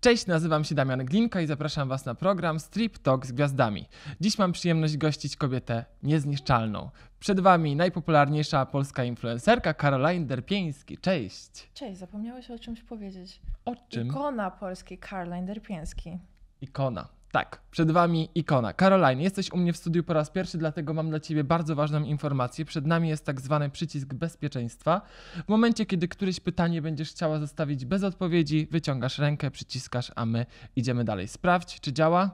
Cześć, nazywam się Damian Glinka i zapraszam Was na program Strip Talk z Gwiazdami. Dziś mam przyjemność gościć kobietę niezniszczalną. Przed Wami najpopularniejsza polska influencerka Caroline Derpieński. Cześć! Cześć, zapomniałeś o czymś powiedzieć. O czym? Ikona polskiej Caroline Derpieński. Ikona. Tak, przed Wami ikona. Caroline, jesteś u mnie w studiu po raz pierwszy, dlatego mam dla Ciebie bardzo ważną informację. Przed nami jest tak zwany przycisk bezpieczeństwa. W momencie, kiedy któreś pytanie będziesz chciała zostawić bez odpowiedzi, wyciągasz rękę, przyciskasz, a my idziemy dalej. Sprawdź, czy działa.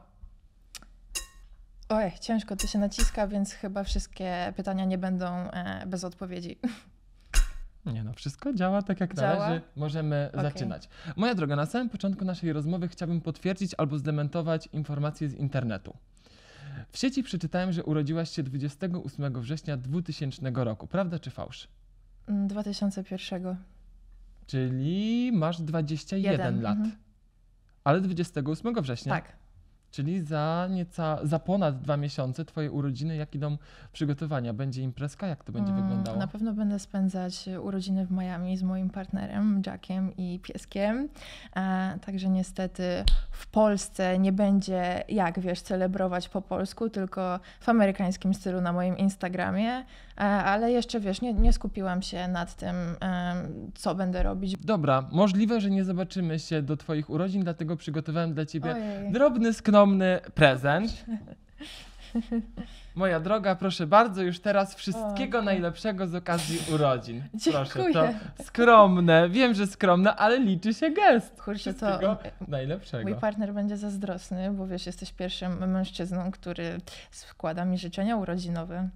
Oj, ciężko to się naciska, więc chyba wszystkie pytania nie będą e, bez odpowiedzi. Nie no, wszystko działa tak jak działa? należy. Możemy okay. zaczynać. Moja droga, na samym początku naszej rozmowy chciałbym potwierdzić albo zdementować informacje z internetu. W sieci przeczytałem, że urodziłaś się 28 września 2000 roku. Prawda czy fałsz? 2001. Mm, Czyli masz 21 Jeden. lat. Mhm. Ale 28 września. Tak. Czyli za, nieca, za ponad dwa miesiące Twoje urodziny, jak idą przygotowania? Będzie imprezka? Jak to będzie mm, wyglądało? Na pewno będę spędzać urodziny w Miami z moim partnerem, Jackiem i pieskiem. a e, także niestety w Polsce nie będzie, jak wiesz, celebrować po polsku, tylko w amerykańskim stylu na moim Instagramie. E, ale jeszcze wiesz, nie, nie skupiłam się nad tym, e, co będę robić. Dobra, możliwe, że nie zobaczymy się do Twoich urodzin, dlatego przygotowałem dla Ciebie Ojej. drobny, skromny prezent. Moja droga, proszę bardzo, już teraz wszystkiego o, najlepszego z okazji urodzin. Dziękuję. Proszę, to skromne, wiem, że skromne, ale liczy się gest. Kurczę, to najlepszego. Mój partner będzie zazdrosny, bo wiesz, jesteś pierwszym mężczyzną, który składa mi życzenia urodzinowe.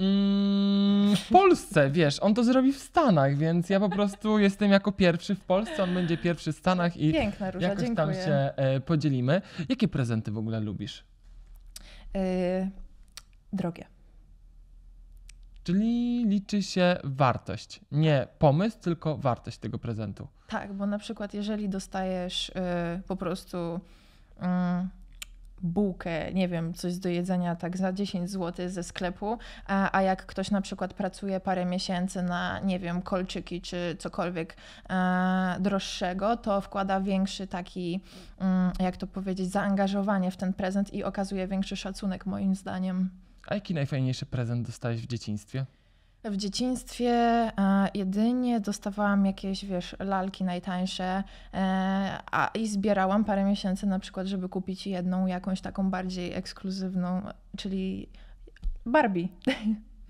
Mm, w Polsce, wiesz, on to zrobi w Stanach, więc ja po prostu jestem jako pierwszy w Polsce, on będzie pierwszy w Stanach i Piękna, Róża, jakoś dziękuję. tam się e, podzielimy. Jakie prezenty w ogóle lubisz? Yy, drogie. Czyli liczy się wartość, nie pomysł, tylko wartość tego prezentu. Tak, bo na przykład jeżeli dostajesz yy, po prostu... Yy, bułkę, nie wiem, coś do jedzenia tak za 10 zł ze sklepu, a, a jak ktoś na przykład pracuje parę miesięcy na, nie wiem, kolczyki czy cokolwiek e, droższego, to wkłada większy taki, mm, jak to powiedzieć, zaangażowanie w ten prezent i okazuje większy szacunek moim zdaniem. A jaki najfajniejszy prezent dostałeś w dzieciństwie? W dzieciństwie e, jedynie dostawałam jakieś, wiesz, lalki najtańsze e, a, i zbierałam parę miesięcy na przykład, żeby kupić jedną jakąś taką bardziej ekskluzywną, czyli Barbie.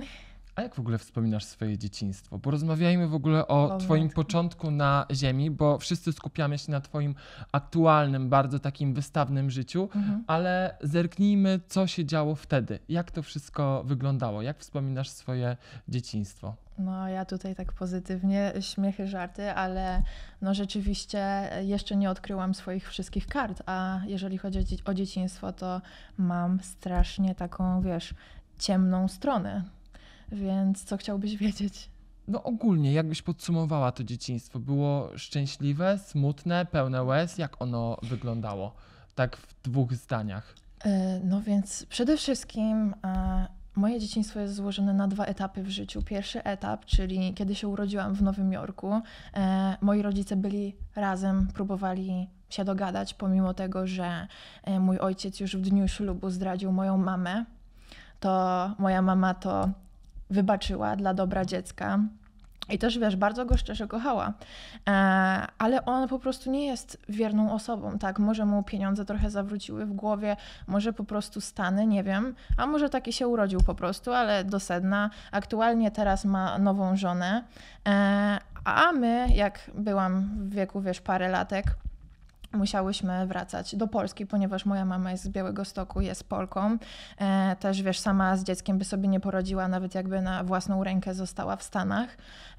A jak w ogóle wspominasz swoje dzieciństwo? Porozmawiajmy w ogóle o, Twoim początku na Ziemi, bo wszyscy skupiamy się na Twoim aktualnym, bardzo takim wystawnym życiu, mhm. ale zerknijmy, co się działo wtedy. Jak to wszystko wyglądało? Jak wspominasz swoje dzieciństwo? No, ja tutaj tak pozytywnie, śmiechy, żarty, ale no rzeczywiście jeszcze nie odkryłam swoich wszystkich kart. A jeżeli chodzi o, o dzieciństwo, to mam strasznie taką, wiesz, ciemną stronę więc co chciałbyś wiedzieć? No ogólnie, jakbyś podsumowała to dzieciństwo? Było szczęśliwe, smutne, pełne łez? Jak ono wyglądało? Tak w dwóch zdaniach. E, no więc przede wszystkim e, moje dzieciństwo jest złożone na dwa etapy w życiu. Pierwszy etap, czyli kiedy się urodziłam w Nowym Jorku, e, moi rodzice byli razem, próbowali się dogadać, pomimo tego, że mój ojciec już w dniu ślubu zdradził moją mamę. To moja mama to wybaczyła dla dobra dziecka. I też wiesz, bardzo go szczerze kochała, e, ale on po prostu nie jest wierną osobą, tak? Może mu pieniądze trochę zawróciły w głowie, może po prostu stany, nie wiem, a może taki się urodził po prostu, ale do sedna. Aktualnie teraz ma nową żonę, e, a my, jak byłam w wieku, wiesz, parę latek, musiałyśmy wracać do Polski, ponieważ moja mama jest z Białego Stoku, jest Polką. E, też wiesz, sama z dzieckiem by sobie nie porodziła, nawet jakby na własną rękę została w Stanach.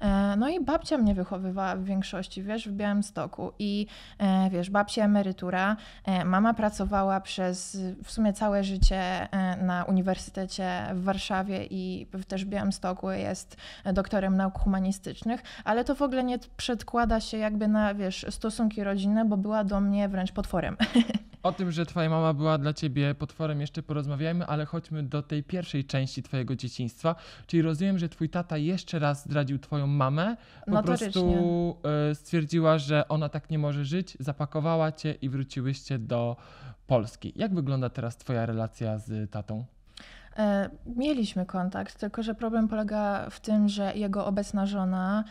E, no i babcia mnie wychowywała w większości, wiesz, w Białym Stoku. I e, wiesz, babcia emerytura, e, mama pracowała przez w sumie całe życie e, na uniwersytecie w Warszawie i też w Białym Stoku jest doktorem nauk humanistycznych, ale to w ogóle nie przedkłada się jakby na, wiesz, stosunki rodzinne, bo była do mnie wręcz potworem. O tym, że twoja mama była dla ciebie potworem jeszcze porozmawiajmy, ale chodźmy do tej pierwszej części twojego dzieciństwa. Czyli rozumiem, że twój tata jeszcze raz zdradził twoją mamę. Po prostu e, stwierdziła, że ona tak nie może żyć, zapakowała cię i wróciłyście do Polski. Jak wygląda teraz twoja relacja z tatą? E, mieliśmy kontakt, tylko że problem polega w tym, że jego obecna żona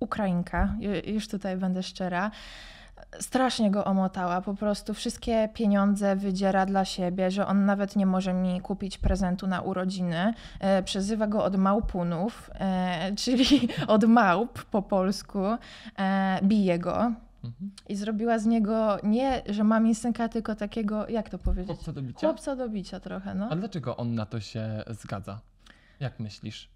Ukrainka, już tutaj będę szczera, strasznie go omotała. Po prostu wszystkie pieniądze wydziera dla siebie, że on nawet nie może mi kupić prezentu na urodziny. E, przezywa go od małpunów, e, czyli od małp po polsku. E, bije go. Mhm. I zrobiła z niego nie, że mam synka, tylko takiego, jak to powiedzieć? Chłopca do bicia. Chłopca do bicia trochę, no. A dlaczego on na to się zgadza? Jak myślisz?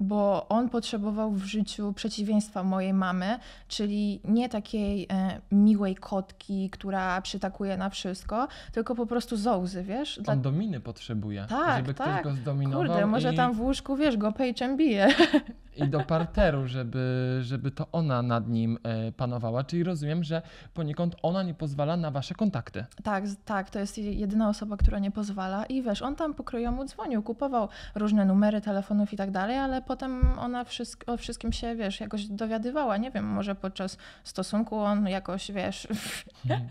bo on potrzebował w życiu przeciwieństwa mojej mamy, czyli nie takiej e, miłej kotki, która przytakuje na wszystko, tylko po prostu zołzy, wiesz? Dla... On dominy potrzebuje, tak, żeby tak. ktoś go zdominował. Kurde, może i... tam w łóżku, wiesz, go pejczem bije. i do parteru, żeby, żeby to ona nad nim e, panowała. Czyli rozumiem, że poniekąd ona nie pozwala na wasze kontakty. Tak, tak, to jest jedyna osoba, która nie pozwala. I wiesz, on tam pokrojomu dzwonił, kupował różne numery telefonów i tak dalej, ale potem ona o wszystkim się, wiesz, jakoś dowiadywała. Nie wiem, może podczas stosunku on jakoś, wiesz... Hmm.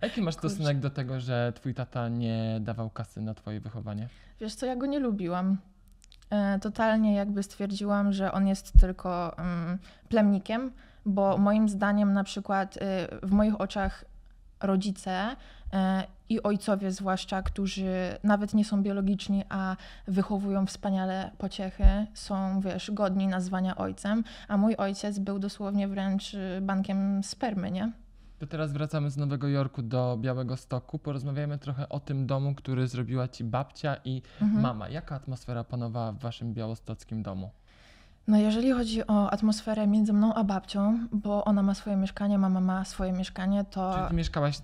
A jaki masz Kurczę. stosunek do tego, że twój tata nie dawał kasy na twoje wychowanie? Wiesz co, ja go nie lubiłam. E, totalnie jakby stwierdziłam, że on jest tylko mm, plemnikiem, bo moim zdaniem na przykład y, w moich oczach rodzice e, i ojcowie zwłaszcza, którzy nawet nie są biologiczni, a wychowują wspaniale pociechy, są, wiesz, godni nazwania ojcem, a mój ojciec był dosłownie wręcz y, bankiem spermy, nie? To teraz wracamy z Nowego Jorku do Białego Stoku. porozmawiamy trochę o tym domu, który zrobiła ci babcia i mhm. mama. Jaka atmosfera panowała w waszym białostockim domu? No jeżeli chodzi o atmosferę między mną a babcią, bo ona ma swoje mieszkanie, mama ma swoje mieszkanie, to... Czyli ty mieszkałaś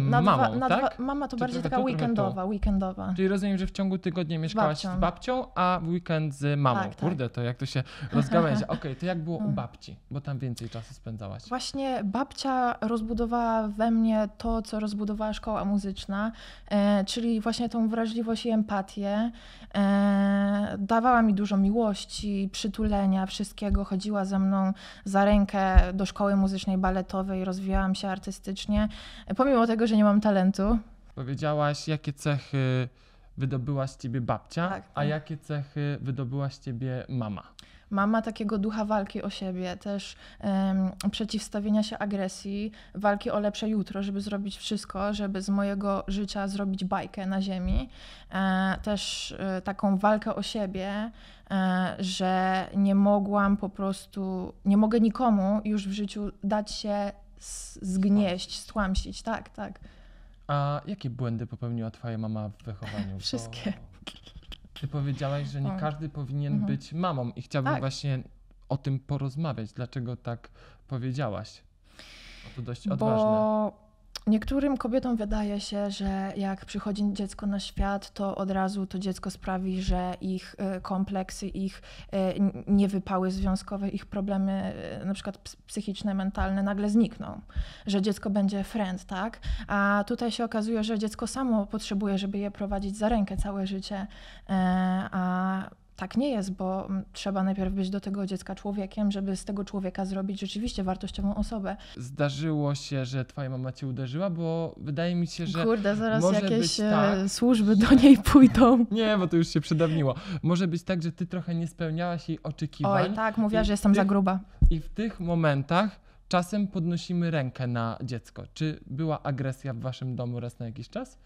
mamą, mm, dwa, tak? Dwa, mama to Czy bardziej taka to, weekendowa, to. weekendowa. Czyli rozumiem, że w ciągu tygodnia mieszkałaś babcią. z babcią, a w weekend z mamą. Tak, tak. Kurde, tak. to jak to się rozgałęzia. Okej, okay, to jak było u mm. babci? Bo tam więcej czasu spędzałaś. Właśnie babcia rozbudowała we mnie to, co rozbudowała szkoła muzyczna, e, czyli właśnie tą wrażliwość i empatię. E, dawała mi dużo miłości, przytulenia, wszystkiego. Chodziła ze mną za rękę do szkoły muzycznej, baletowej, rozwijałam się artystycznie. E, pomimo mimo tego, że nie mam talentu. Powiedziałaś, jakie cechy wydobyła z ciebie babcia, tak, a tak. jakie cechy wydobyła z ciebie mama? Mama takiego ducha walki o siebie, też um, przeciwstawienia się agresji, walki o lepsze jutro, żeby zrobić wszystko, żeby z mojego życia zrobić bajkę na ziemi. E, też e, taką walkę o siebie, e, że nie mogłam po prostu, nie mogę nikomu już w życiu dać się zgnieść, stłamsić, tak, tak. A jakie błędy popełniła twoja mama w wychowaniu? Wszystkie. Bo ty powiedziałaś, że nie każdy powinien mhm. być mamą i chciałabym tak. właśnie o tym porozmawiać. Dlaczego tak powiedziałaś? Bo to dość Bo... odważne. Niektórym kobietom wydaje się, że jak przychodzi dziecko na świat, to od razu to dziecko sprawi, że ich e, kompleksy, ich e, niewypały związkowe, ich problemy e, na przykład psychiczne, mentalne nagle znikną, że dziecko będzie friend, tak? A tutaj się okazuje, że dziecko samo potrzebuje, żeby je prowadzić za rękę całe życie, a tak nie jest, bo mm, trzeba najpierw być do tego dziecka człowiekiem, żeby z tego człowieka zrobić rzeczywiście wartościową osobę. Zdarzyło się, że twoja mama cię uderzyła, bo wydaje mi się, że. Kurde, zaraz może jakieś e, tak, służby do niej pójdą. Nie, bo to już się przedawniło. Może być tak, że ty trochę nie spełniałaś jej oczekiwań. Oj, tak, mówiła, że jestem tych, za gruba. I w tych momentach czasem podnosimy rękę na dziecko. Czy była agresja w waszym domu raz na jakiś czas?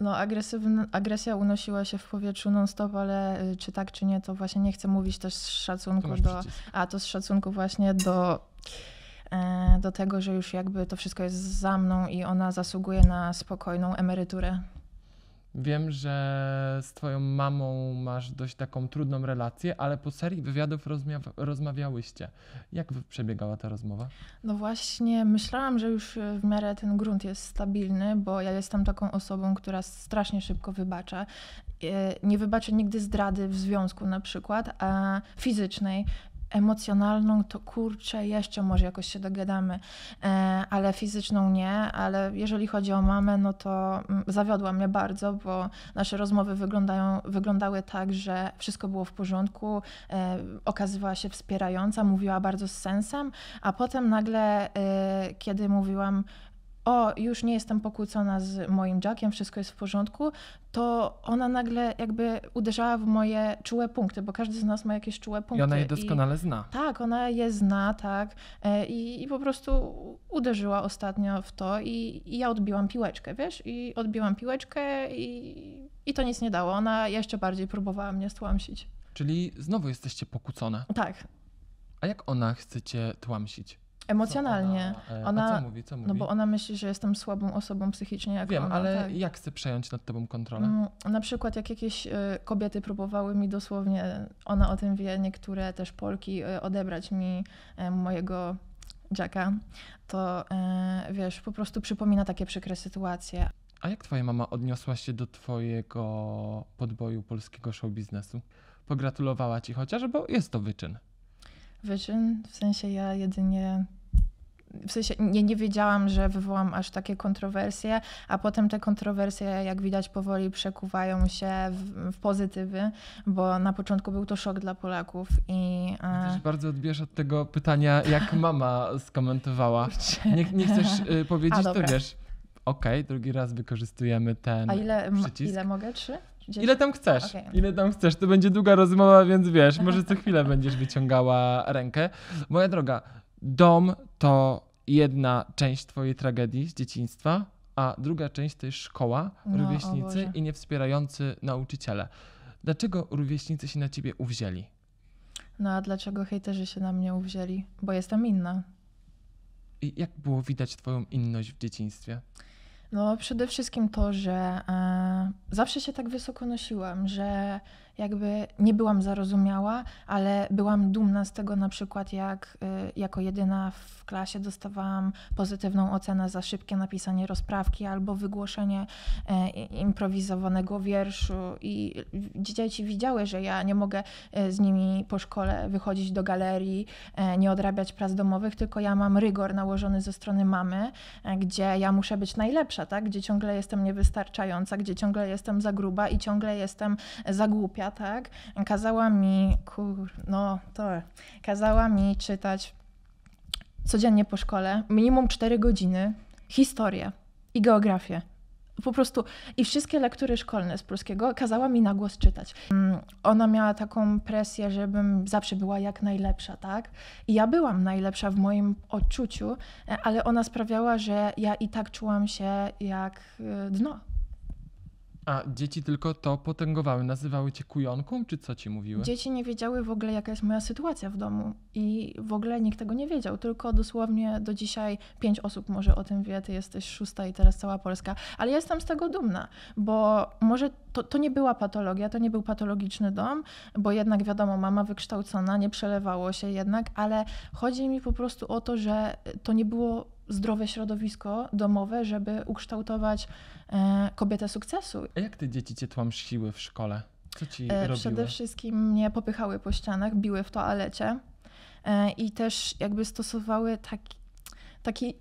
No, agresywna, agresja unosiła się w powietrzu non-stop, ale y, czy tak, czy nie, to właśnie nie chcę mówić też z szacunku do. A to z szacunku właśnie do, e, do tego, że już jakby to wszystko jest za mną i ona zasługuje na spokojną emeryturę. Wiem, że z Twoją mamą masz dość taką trudną relację, ale po serii wywiadów rozmia- rozmawiałyście. Jak przebiegała ta rozmowa? No właśnie, myślałam, że już e, w miarę ten grunt jest stabilny, bo ja jestem taką osobą, która strasznie szybko wybacza. E, nie wybaczę nigdy zdrady w związku na przykład, a fizycznej emocjonalną, to kurczę, jeszcze może jakoś się dogadamy, e, ale fizyczną nie, ale jeżeli chodzi o mamę, no to mm, zawiodła mnie bardzo, bo nasze rozmowy wyglądają, wyglądały tak, że wszystko było w porządku, e, okazywała się wspierająca, mówiła bardzo z sensem, a potem nagle, e, kiedy mówiłam, o, już nie jestem pokłócona z moim Jackiem, wszystko jest w porządku, to ona nagle jakby uderzała w moje czułe punkty, bo każdy z nas ma jakieś czułe punkty. I ona je doskonale I, zna. Tak, ona je zna, tak. E, I, I po prostu uderzyła ostatnio w to i, i ja odbiłam piłeczkę, wiesz? I odbiłam piłeczkę i, i to nic nie dało. Ona jeszcze bardziej próbowała mnie stłamsić. Czyli znowu jesteście pokłócone. Tak. A jak ona chce cię tłamsić? Emocjonalnie. Co ona, e, ona co mówi, co mówi? No bo ona myśli, że jestem słabą osobą psychicznie. Jak Wiem, ona, ale tak. jak chce przejąć nad tobą kontrolę? Mm, na przykład jak jakieś e, kobiety próbowały mi dosłownie, ona o tym wie, niektóre też Polki, e, odebrać mi mojego Jacka, to wiesz, po prostu przypomina takie przykre sytuacje. A jak twoja mama odniosła się do twojego podboju polskiego show biznesu? Pogratulowała ci chociaż, bo jest to wyczyn. Wyczyn, w sensie ja jedynie w sensie nie, nie wiedziałam, że wywołam aż takie kontrowersje, a potem te kontrowersje, jak widać, powoli przekuwają się w, w pozytywy, bo na początku był to szok dla Polaków i... E, też bardzo odbierz od tego pytania, jak mama skomentowała. Nie, nie chcesz e, powiedzieć, a, to wiesz. Okej, okay, drugi raz wykorzystujemy ten A ile, przycisk. ile mogę? Trzy? Gdzieś? Ile tam chcesz? Okay. Ile tam chcesz? To będzie długa rozmowa, więc wiesz, może co chwilę będziesz wyciągała rękę. Moja droga, Dom to jedna część Twojej tragedii z dzieciństwa, a druga część to jest szkoła, no, rówieśnicy i niewspierający nauczyciele. Dlaczego rówieśnicy się na Ciebie uwzięli? No a dlaczego hejterzy się na mnie uwzięli? Bo jestem inna. I jak było widać Twoją inność w dzieciństwie? No, przede wszystkim to, że e, zawsze się tak wysoko nosiłam, że jakby nie byłam zarozumiała, ale byłam dumna z tego na przykład, jak y, jako jedyna w klasie dostawałam pozytywną ocenę za szybkie napisanie rozprawki albo wygłoszenie y, improwizowanego wierszu i dzieci widziały, że ja nie mogę y, z nimi po szkole wychodzić do galerii, nie odrabiać prac domowych, tylko ja mam rygor nałożony ze strony mamy, gdzie ja muszę być najlepsza, tak? gdzie ciągle jestem niewystarczająca, gdzie ciągle jestem za gruba i ciągle jestem za głupia tak, kazała mi, kur, no to, kazała mi czytać codziennie po szkole minimum 4 godziny historię i geografię. Po prostu i wszystkie lektury szkolne z polskiego kazała mi na głos czytać. Mm, ona miała taką presję, żebym zawsze była jak najlepsza, tak? I ja byłam najlepsza w moim odczuciu, e, ale ona sprawiała, że ja i tak czułam się jak e, dno. A dzieci tylko to potęgowały, nazywały cię kujonką, czy co ci mówiły? Dzieci nie wiedziały w ogóle, jaka jest moja sytuacja w domu i w ogóle nikt tego nie wiedział, tylko dosłownie do dzisiaj pięć osób może o tym wie, ty jesteś szósta i teraz cała Polska, ale ja jestem z tego dumna, bo może to, to nie była patologia, to nie był patologiczny dom, bo jednak wiadomo, mama wykształcona, nie przelewało się jednak, ale chodzi mi po prostu o to, że to nie było zdrowe środowisko domowe, żeby ukształtować e, kobietę sukcesu. A jak te dzieci cię tłamsiły w szkole? Co ci e, robiły? Przede wszystkim mnie popychały po ścianach, biły w toalecie e, i też jakby stosowały taki, taki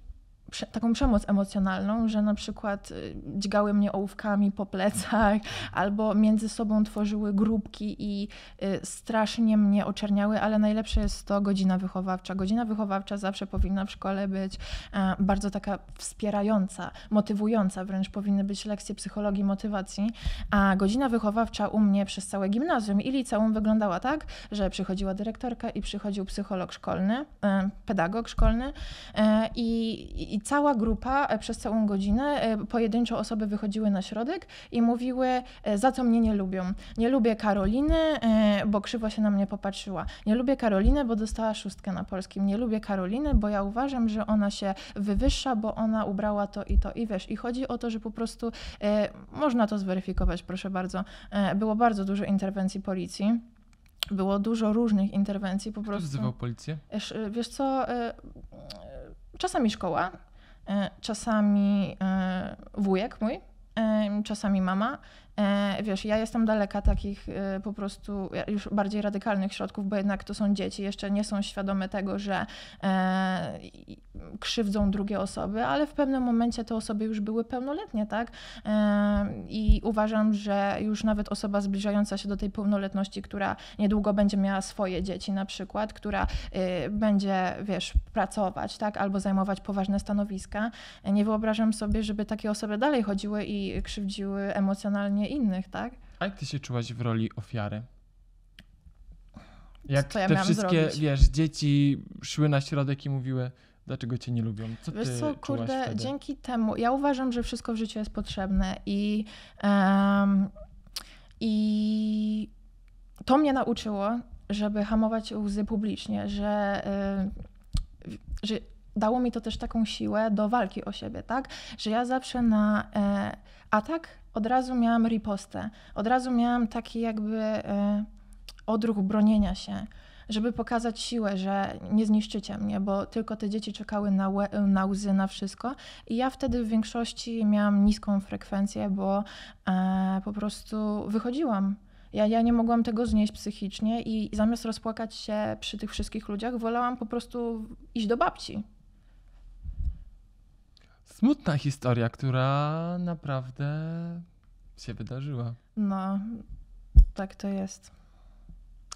taką przemoc emocjonalną, że na przykład y, dźgały mnie ołówkami po plecach albo między sobą tworzyły grupki i y, strasznie mnie oczerniały, ale najlepsze jest to godzina wychowawcza. Godzina wychowawcza zawsze powinna w szkole być e, bardzo taka wspierająca, motywująca, wręcz powinny być lekcje psychologii motywacji, a godzina wychowawcza u mnie przez całe gimnazjum i liceum wyglądała tak, że przychodziła dyrektorka i przychodził psycholog szkolny, e, pedagog szkolny e, i, i cała grupa e, przez całą godzinę, e, pojedynczo osoby wychodziły na środek i mówiły, e, za co mnie nie lubią. Nie lubię Karoliny, bo krzywo się na mnie popatrzyła. Nie lubię Karoliny, bo dostała szóstkę na polskim. Nie lubię Karoliny, bo ja uważam, że ona się wywyższa, bo ona ubrała to i to. I wiesz, i chodzi o to, że po prostu można to zweryfikować, proszę bardzo. było bardzo dużo interwencji policji było dużo różnych interwencji po Kto prostu. Kto wzywał policję? Wiesz co, czasami szkoła, E, czasami e, wujek mój, e, czasami mama, E, wiesz, ja jestem daleka takich e, po prostu już bardziej radykalnych środków, bo jednak to są dzieci, jeszcze nie są świadome tego, że e, krzywdzą drugie osoby, ale w pewnym momencie te osoby już były pełnoletnie, tak? I uważam, że już nawet osoba zbliżająca się do tej pełnoletności, która niedługo będzie miała swoje dzieci na przykład, która będzie, wiesz, pracować, tak? Albo zajmować poważne stanowiska, nie wyobrażam sobie, żeby takie osoby dalej chodziły i krzywdziły emocjonalnie innych, tak? A jak ty się czułaś w roli ofiary? Jak co ja te wszystkie, zrobić? wiesz, dzieci szły na środek i mówiły, dlaczego cię nie lubią? Co Wiesz ty co, kurde, wtedy? dzięki temu, ja uważam, że wszystko w życiu jest potrzebne i, um, i to mnie nauczyło, żeby hamować łzy publicznie, że, y, że dało mi to też taką siłę do walki o siebie, tak? Że ja zawsze na e, atak od razu miałam ripostę, od razu miałam taki jakby e, odruch bronienia się, żeby pokazać siłę, że nie zniszczycie mnie, bo tylko te dzieci czekały na, łe- na łzy, na wszystko. I ja wtedy w większości miałam niską frekwencję, bo e, po prostu wychodziłam. Ja, ja nie mogłam tego znieść psychicznie i zamiast rozpłakać się przy tych wszystkich ludziach, wolałam po prostu iść do babci smutna historia, która naprawdę się wydarzyła. No, tak to jest.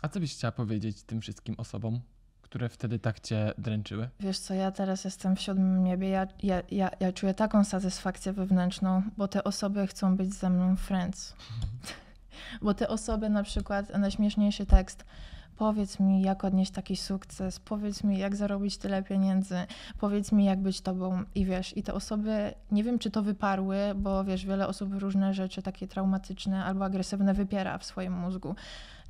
A co byś chciała powiedzieć tym wszystkim osobom, które wtedy tak cię dręczyły? Wiesz co, ja teraz jestem w siódmym niebie. Ja, ja, ja, ja czuję taką satysfakcję wewnętrzną, bo te osoby chcą być ze mną friends. bo te osoby na przykład, najśmieszniejszy tekst, Powiedz mi, jak odnieść taki sukces, powiedz mi, jak zarobić tyle pieniędzy, powiedz mi, jak być tobą. I wiesz, i te osoby, nie wiem, czy to wyparły, bo wiesz, wiele osób różne rzeczy takie traumatyczne albo agresywne wypiera w swoim mózgu.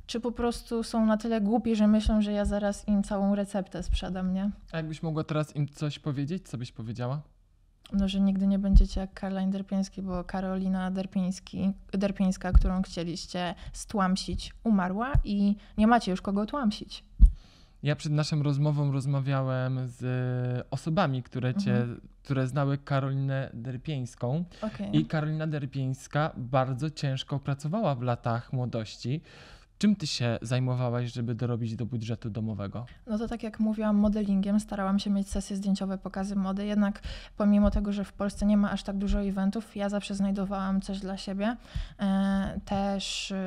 Czy po prostu są na tyle głupi, że myślą, że ja zaraz im całą receptę sprzedam, nie? A jakbyś mogła teraz im coś powiedzieć, co byś powiedziała? no, że nigdy nie będziecie jak Karolin Derpiński, bo Karolina Derpiński, Derpińska, którą chcieliście stłamsić, umarła i nie macie już kogo tłamsić. Ja przed naszą rozmową rozmawiałem z osobami, które, cię, mhm. które znały Karolinę Derpieńską. Okay. I Karolina Derpieńska bardzo ciężko pracowała w latach młodości. Czym ty się zajmowałaś, żeby dorobić do budżetu domowego? No to tak jak mówiłam, modelingiem. Starałam się mieć sesje zdjęciowe, pokazy mody, jednak pomimo tego, że w Polsce nie ma aż tak dużo eventów, ja zawsze znajdowałam coś dla siebie. E, też e,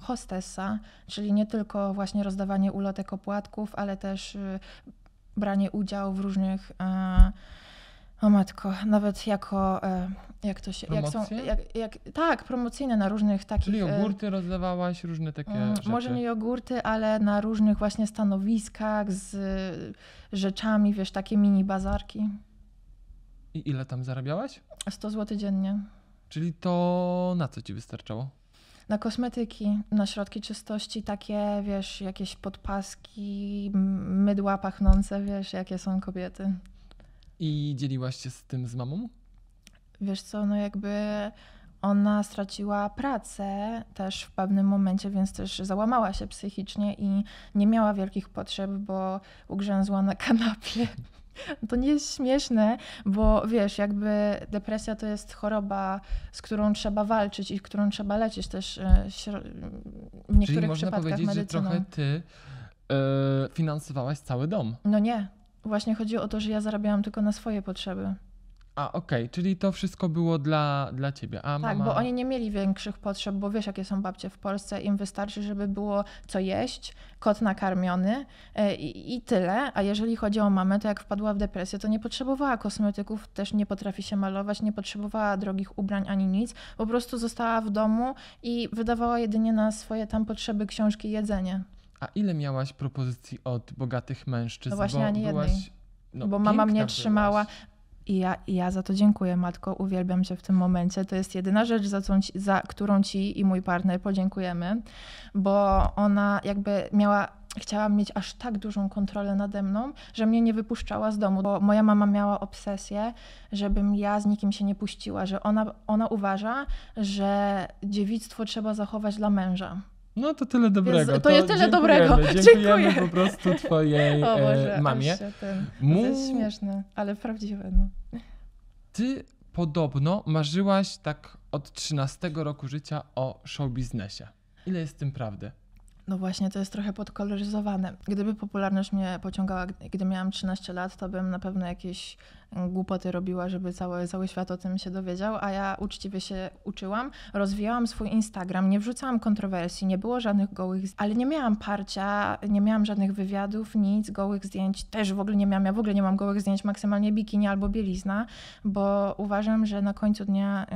hostessa, czyli nie tylko właśnie rozdawanie ulotek opłatków, ale też e, branie udziału w różnych o matko, nawet jako, e, jak to się, jak są, jak, jak, tak, promocyjne na różnych takich... Czyli jogurty e, rozdawałaś, różne takie mm, rzeczy. Może nie jogurty, ale na różnych właśnie stanowiskach z rzeczami, wiesz, takie mini bazarki. I ile tam zarabiałaś? 100 zł dziennie. Czyli to na co ci wystarczało? Na kosmetyki, na środki czystości, takie, wiesz, jakieś podpaski, mydła pachnące, wiesz, jakie są kobiety. I dzieliłaś się z tym z mamą? Wiesz co, no jakby ona straciła pracę też w pewnym momencie, więc też załamała się psychicznie i nie miała wielkich potrzeb, bo ugrzęzła na kanapie. To nie jest śmieszne, bo wiesz, jakby depresja to jest choroba, z którą trzeba walczyć i którą trzeba leczyć też e, w niektórych Czyli można przypadkach powiedzieć, medycyną. że trochę ty yy, finansowałaś cały dom. No nie, Właśnie chodzi o to, że ja zarabiałam tylko na swoje potrzeby. A okej, okay. czyli to wszystko było dla, dla ciebie. A tak, mama... bo oni nie mieli większych potrzeb, bo wiesz, jakie są babcie w Polsce. Im wystarczy, żeby było co jeść, kot nakarmiony e, i, i tyle. A jeżeli chodzi o mamę, to jak wpadła w depresję, to nie potrzebowała kosmetyków, też nie potrafi się malować, nie potrzebowała drogich ubrań ani nic. Po prostu została w domu i wydawała jedynie na swoje tam potrzeby książki, jedzenie. A ile miałaś propozycji od bogatych mężczyzn? No właśnie, bo ani byłaś, jednej. No, bo mama mnie trzymała. Byłaś. I ja, i ja za to dziękuję, matko. Uwielbiam cię w tym momencie. To jest jedyna rzecz, za, co, za którą ci i mój partner podziękujemy, bo ona jakby miała chciałam mieć aż tak dużą kontrolę nade mną, że mnie nie wypuszczała z domu, bo moja mama miała obsesję, żebym ja z nikim się nie puściła, że ona, ona uważa, że dziewictwo trzeba zachować dla męża. No to tyle dobrego. to, jest tyle dziękujemy. dobrego. Dziękujemy Dziękuję. po prostu twojej o e, Boże, mamie. Mu... To jest śmieszne, ale prawdziwe. No. Ty podobno marzyłaś tak od 13 roku życia o show biznesie. Ile jest w tym prawdy? No właśnie, to jest trochę podkoloryzowane. Gdyby popularność mnie pociągała, gdy miałam 13 lat, to bym na pewno jakieś głupoty robiła, żeby cały, cały świat o tym się dowiedział, a ja uczciwie się uczyłam, rozwijałam swój Instagram, nie wrzucałam kontrowersji, nie było żadnych gołych, ale nie miałam parcia, nie miałam żadnych wywiadów, nic, gołych zdjęć też w ogóle nie miałam. Ja w ogóle nie mam gołych zdjęć, maksymalnie bikini albo bielizna, bo uważam, że na końcu dnia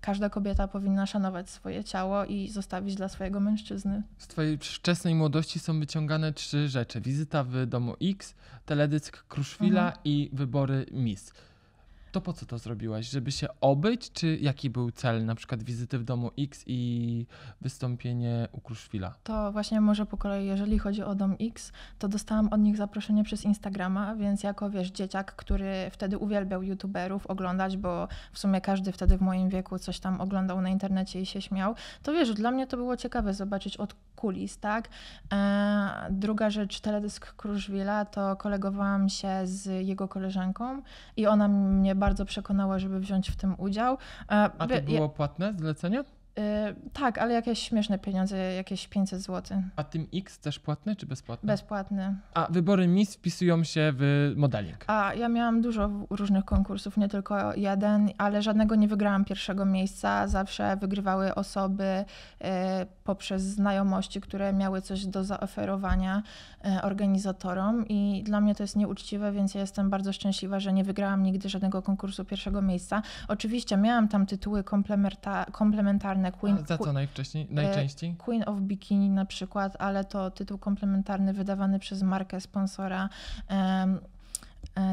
każda kobieta powinna szanować swoje ciało i zostawić dla swojego mężczyzny. Z twojej wczesnej młodości są wyciągane trzy rzeczy. Wizyta w domu X, teledysk Kruszwila mhm. i wybory Miss to po co to zrobiłaś? Żeby się obyć, czy jaki był cel na przykład wizyty w domu X i wystąpienie u Kruszwila? To właśnie może po kolei, jeżeli chodzi o dom X, to dostałam od nich zaproszenie przez Instagrama, więc jako wiesz, dzieciak, który wtedy uwielbiał youtuberów oglądać, bo w sumie każdy wtedy w moim wieku coś tam oglądał na internecie i się śmiał, to wiesz, dla mnie to było ciekawe zobaczyć od kulis, tak? E, druga rzecz, teledysk Kruszwila, to kolegowałam się z jego koleżanką i ona mnie bardzo przekonała, żeby wziąć w tym udział. E, A to było płatne zlecenie? Yy, tak, ale jakieś śmieszne pieniądze, jakieś 500 zł. A tym X też płatne, czy bezpłatne? Bezpłatne. A wybory Miss wpisują się w modeling? A ja miałam dużo różnych konkursów, nie tylko jeden, ale żadnego nie wygrałam pierwszego miejsca. Zawsze wygrywały osoby. Yy, poprzez znajomości, które miały coś do zaoferowania e, organizatorom i dla mnie to jest nieuczciwe, więc ja jestem bardzo szczęśliwa, że nie wygrałam nigdy żadnego konkursu pierwszego miejsca. Oczywiście miałam tam tytuły komplementarne Queen. A za co najwcześniej, e, najczęściej? Queen of Bikini na przykład, ale to tytuł komplementarny wydawany przez markę sponsora. E,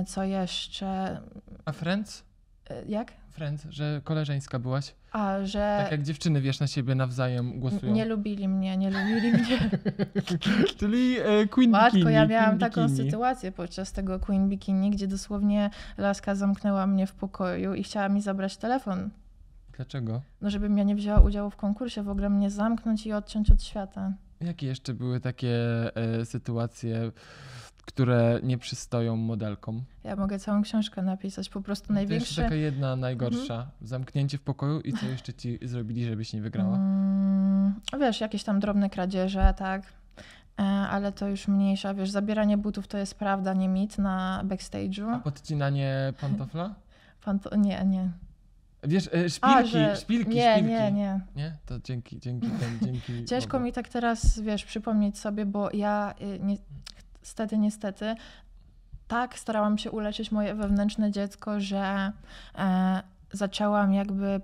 co jeszcze? A Friends? Jak? friend, że koleżeńska byłaś. A, że... Tak jak dziewczyny, wiesz, na siebie nawzajem głosują. Nie lubili mnie, nie lubili mnie. Czyli e, Queen Matko, Bikini. ja miałam Queen taką bikini. sytuację podczas tego Queen Bikini, gdzie dosłownie laska zamknęła mnie w pokoju i chciała mi zabrać telefon. Dlaczego? No, żebym ja nie wzięła udziału w konkursie, w ogóle mnie zamknąć i odciąć od świata. Jakie jeszcze były takie e, sytuacje które nie przystoją modelkom. Ja mogę całą książkę napisać, po prostu no, największe... To jest taka jedna najgorsza, mhm. zamknięcie w pokoju i co jeszcze ci zrobili, żebyś nie wygrała? Mm, wiesz, jakieś tam drobne kradzieże, tak, e, ale to już mniejsza, wiesz, zabieranie butów to jest prawda, nie mit na backstage'u. A podcinanie pantofla? Panto... Nie, nie. Wiesz, e, szpilki, A, że... szpilki, nie, szpilki. Nie, nie, nie. To dzięki, dzięki, dzięki. Ciężko Bogu. mi tak teraz, wiesz, przypomnieć sobie, bo ja y, nie, stety, niestety, tak starałam się uleczyć moje wewnętrzne dziecko, że e, zaczęłam jakby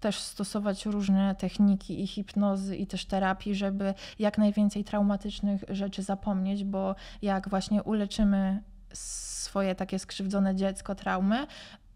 też stosować różne techniki i hipnozy i też terapii, żeby jak najwięcej traumatycznych rzeczy zapomnieć, bo jak właśnie uleczymy swoje takie skrzywdzone dziecko, traumy,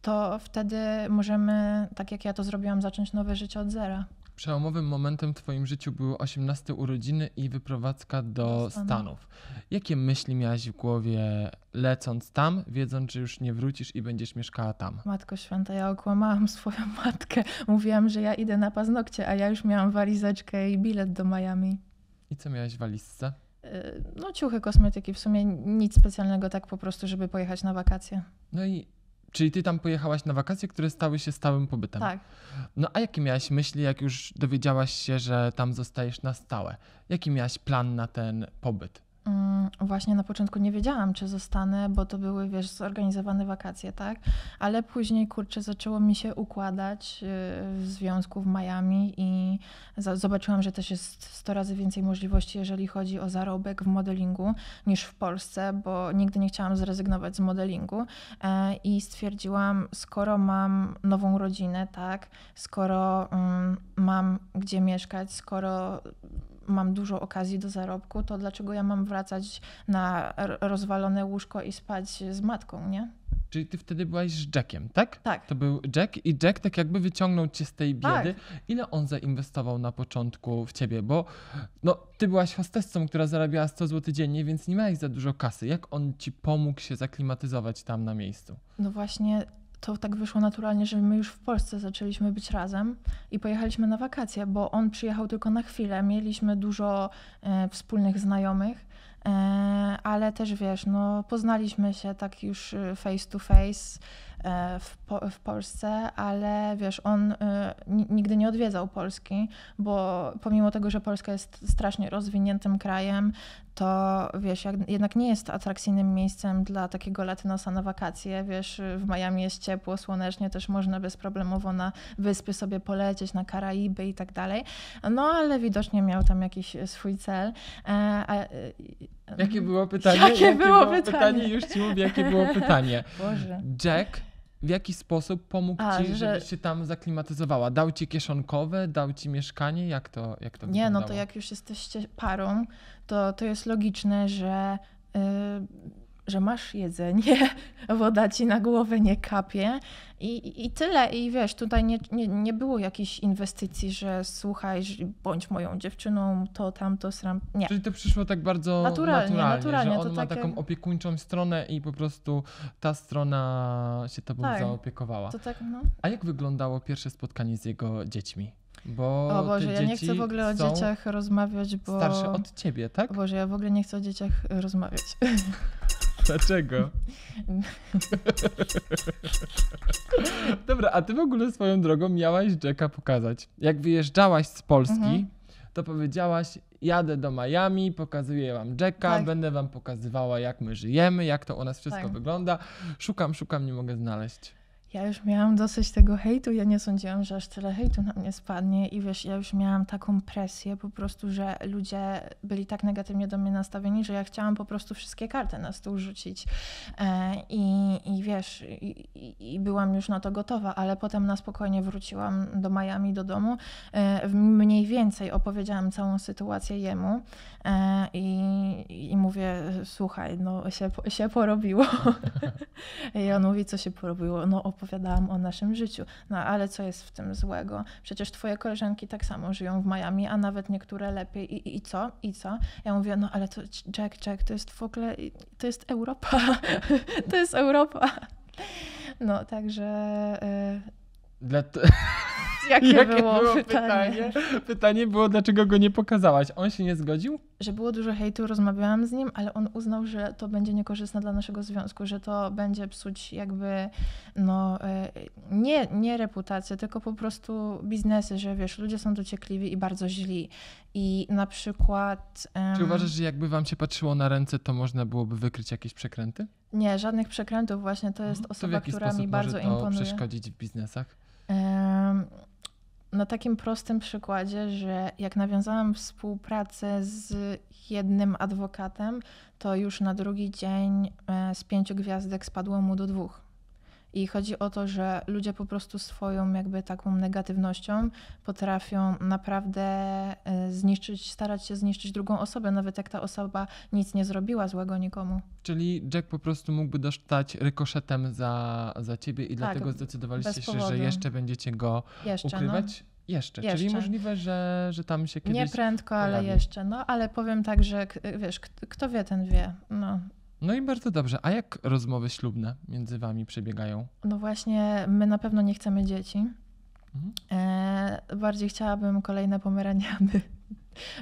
to wtedy możemy, tak jak ja to zrobiłam, zacząć nowe życie od zera. Przełomowym momentem w Twoim życiu były 18 urodziny i wyprowadzka do Stanów. Stanów. Jakie myśli miałaś w głowie lecąc tam, wiedząc, że już nie wrócisz i będziesz mieszkała tam? Matko Święta, ja okłamałam swoją matkę. Mówiłam, że ja idę na paznokcie, a ja już miałam walizeczkę i bilet do Miami. I co miałaś w walizce? Y, no ciuchy, kosmetyki, w sumie nic specjalnego, tak po prostu, żeby pojechać na wakacje. No i Czyli ty tam pojechałaś na wakacje, które stały się stałym pobytem. Tak. No a jakie miałaś myśli, jak już dowiedziałaś się, że tam zostajesz na stałe? Jaki miałaś plan na ten pobyt? Mm, właśnie na początku nie wiedziałam, czy zostanę, bo to były, wiesz, zorganizowane wakacje, tak? Ale później, kurczę, zaczęło mi się układać y, w związku w Miami i zobaczyłam, że też jest 100 razy więcej możliwości, jeżeli chodzi o zarobek w modelingu niż w Polsce, bo nigdy nie chciałam zrezygnować z modelingu e, i stwierdziłam, skoro mam nową rodzinę, tak? Skoro mm, mam gdzie mieszkać, skoro mam dużo okazji do zarobku, to dlaczego ja mam wracać na rozwalone łóżko i spać z matką, nie? Czyli ty wtedy byłaś z Jackiem, tak? Tak. To był Jack i Jack tak jakby wyciągnął cię z tej tak. biedy. Tak. Ile on zainwestował na początku w ciebie? Bo no, ty byłaś hostessą, która zarabiała 100 zł dziennie, więc nie miałeś za dużo kasy. Jak on ci pomógł się zaklimatyzować tam na miejscu? No właśnie to tak wyszło naturalnie, że my już w Polsce zaczęliśmy być razem i pojechaliśmy na wakacje, bo on przyjechał tylko na chwilę. Mieliśmy dużo e, wspólnych znajomych, e, ale też wiesz, no, poznaliśmy się tak już e, face to face. E, w, po, w Polsce, ale wiesz, on e, nigdy nie odwiedzał Polski, bo pomimo tego, że Polska jest strasznie rozwiniętym krajem, to wiesz, jednak nie jest atrakcyjnym miejscem dla takiego latynosa na wakacje. Wiesz, w Miami jest ciepło, słonecznie, też można bezproblemowo na wyspy sobie polecieć, na Karaiby i tak dalej. No ale widocznie miał tam jakiś swój cel. E, a, jakie było pytanie? Jakie, jakie było, było pytanie? pytanie? Już ci mówię, jakie było pytanie. Boże. Jack w jaki sposób pomógł A, ci, że... żebyś się tam zaklimatyzowała? Dał ci kieszonkowe, dał ci mieszkanie? Jak to, jak to Nie, wyglądało? no to jak już jesteście parą, to, to jest logiczne, że y, że masz jedzenie, woda ci na głowę nie kapie i, i tyle. I wiesz, tutaj nie, nie, nie było jakichś inwestycji, że słuchaj, bądź moją dziewczyną, to, tamto, sram. Nie. Czyli to przyszło tak bardzo naturalnie, naturalnie, naturalnie że on ma takie... taką opiekuńczą stronę i po prostu ta strona się tobą tak, zaopiekowała. To tak, no. A jak wyglądało pierwsze spotkanie z jego dziećmi? Bo o Boże, ja nie chcę w ogóle o dzieciach rozmawiać, bo... Starsze od ciebie, tak? Boże, ja w ogóle nie chcę o dzieciach rozmawiać. Dlaczego? Dobra, a ty w ogóle swoją drogą miałaś Jacka pokazać. Jak wyjeżdżałaś z Polski, mhm. to powiedziałaś, jadę do Miami, pokazuję wam Jacka, tak. będę wam pokazywała, jak my żyjemy, jak to u nas wszystko tak. wygląda. Szukam, szukam, nie mogę znaleźć ja już miałam dosyć tego hejtu, ja nie sądziłam, że aż tyle hejtu na mnie spadnie i wiesz, ja już miałam taką presję po prostu, że ludzie byli tak negatywnie do mnie nastawieni, że ja chciałam po prostu wszystkie karty na stół rzucić e, i, i wiesz, i, i byłam już na to gotowa, ale potem na spokojnie wróciłam do Miami, do domu, e, mniej więcej opowiedziałam całą sytuację jemu e, i i, mówię, słuchaj, no się, się porobiło. I on mówi, co się porobiło? No opowiadałam o naszym życiu. No ale co jest w tym złego? Przecież twoje koleżanki tak samo żyją w Miami, a nawet niektóre lepiej. I, i, co? I co? Ja mówię, no ale to Jack, Jack, to jest w ogóle, to jest Europa. to jest Europa. No, także... Y Dla Jakie, Jakie było, było pytanie? pytanie? Pytanie było, dlaczego go nie pokazałaś. On się nie zgodził? Że było dużo hejtu, rozmawiałam z nim, ale on uznał, że to będzie niekorzystne dla naszego związku, że to będzie psuć jakby, no, e, nie, nie reputację, tylko po prostu biznesy, że wiesz, ludzie są dociekliwi i bardzo źli. I na przykład... Um... Czy uważasz, że jakby wam się patrzyło na ręce, to można byłoby wykryć jakieś przekręty? Nie, żadnych przekrętów właśnie. To jest mhm. osoba, to która mi bardzo może to imponuje. przeszkodzić w biznesach? Um, na takim prostym przykładzie, że jak nawiązałam współpracę z jednym adwokatem, to już na drugi dzień e, z pięciu gwiazdek spadło mu do dwóch. I chodzi o to, że ludzie po prostu swoją jakby taką negatywnością potrafią naprawdę e, zniszczyć, starać się zniszczyć drugą osobę, nawet jak ta osoba nic nie zrobiła złego nikomu. Czyli Jack po prostu mógłby dostać rykoszetem za, za ciebie i tak, dlatego zdecydowaliście się, że jeszcze będziecie go jeszcze, no. ukrywać? No. Jeszcze, jeszcze, czyli możliwe, że, że tam się kiedyś... Nie prędko, pojawi. ale jeszcze. No, ale powiem tak, że wiesz, kto wie, ten wie. No, no i bardzo dobrze. A jak rozmowy ślubne między wami przebiegają? No właśnie, my na pewno nie chcemy dzieci. Mhm. E, bardziej chciałabym kolejne pomeraniany.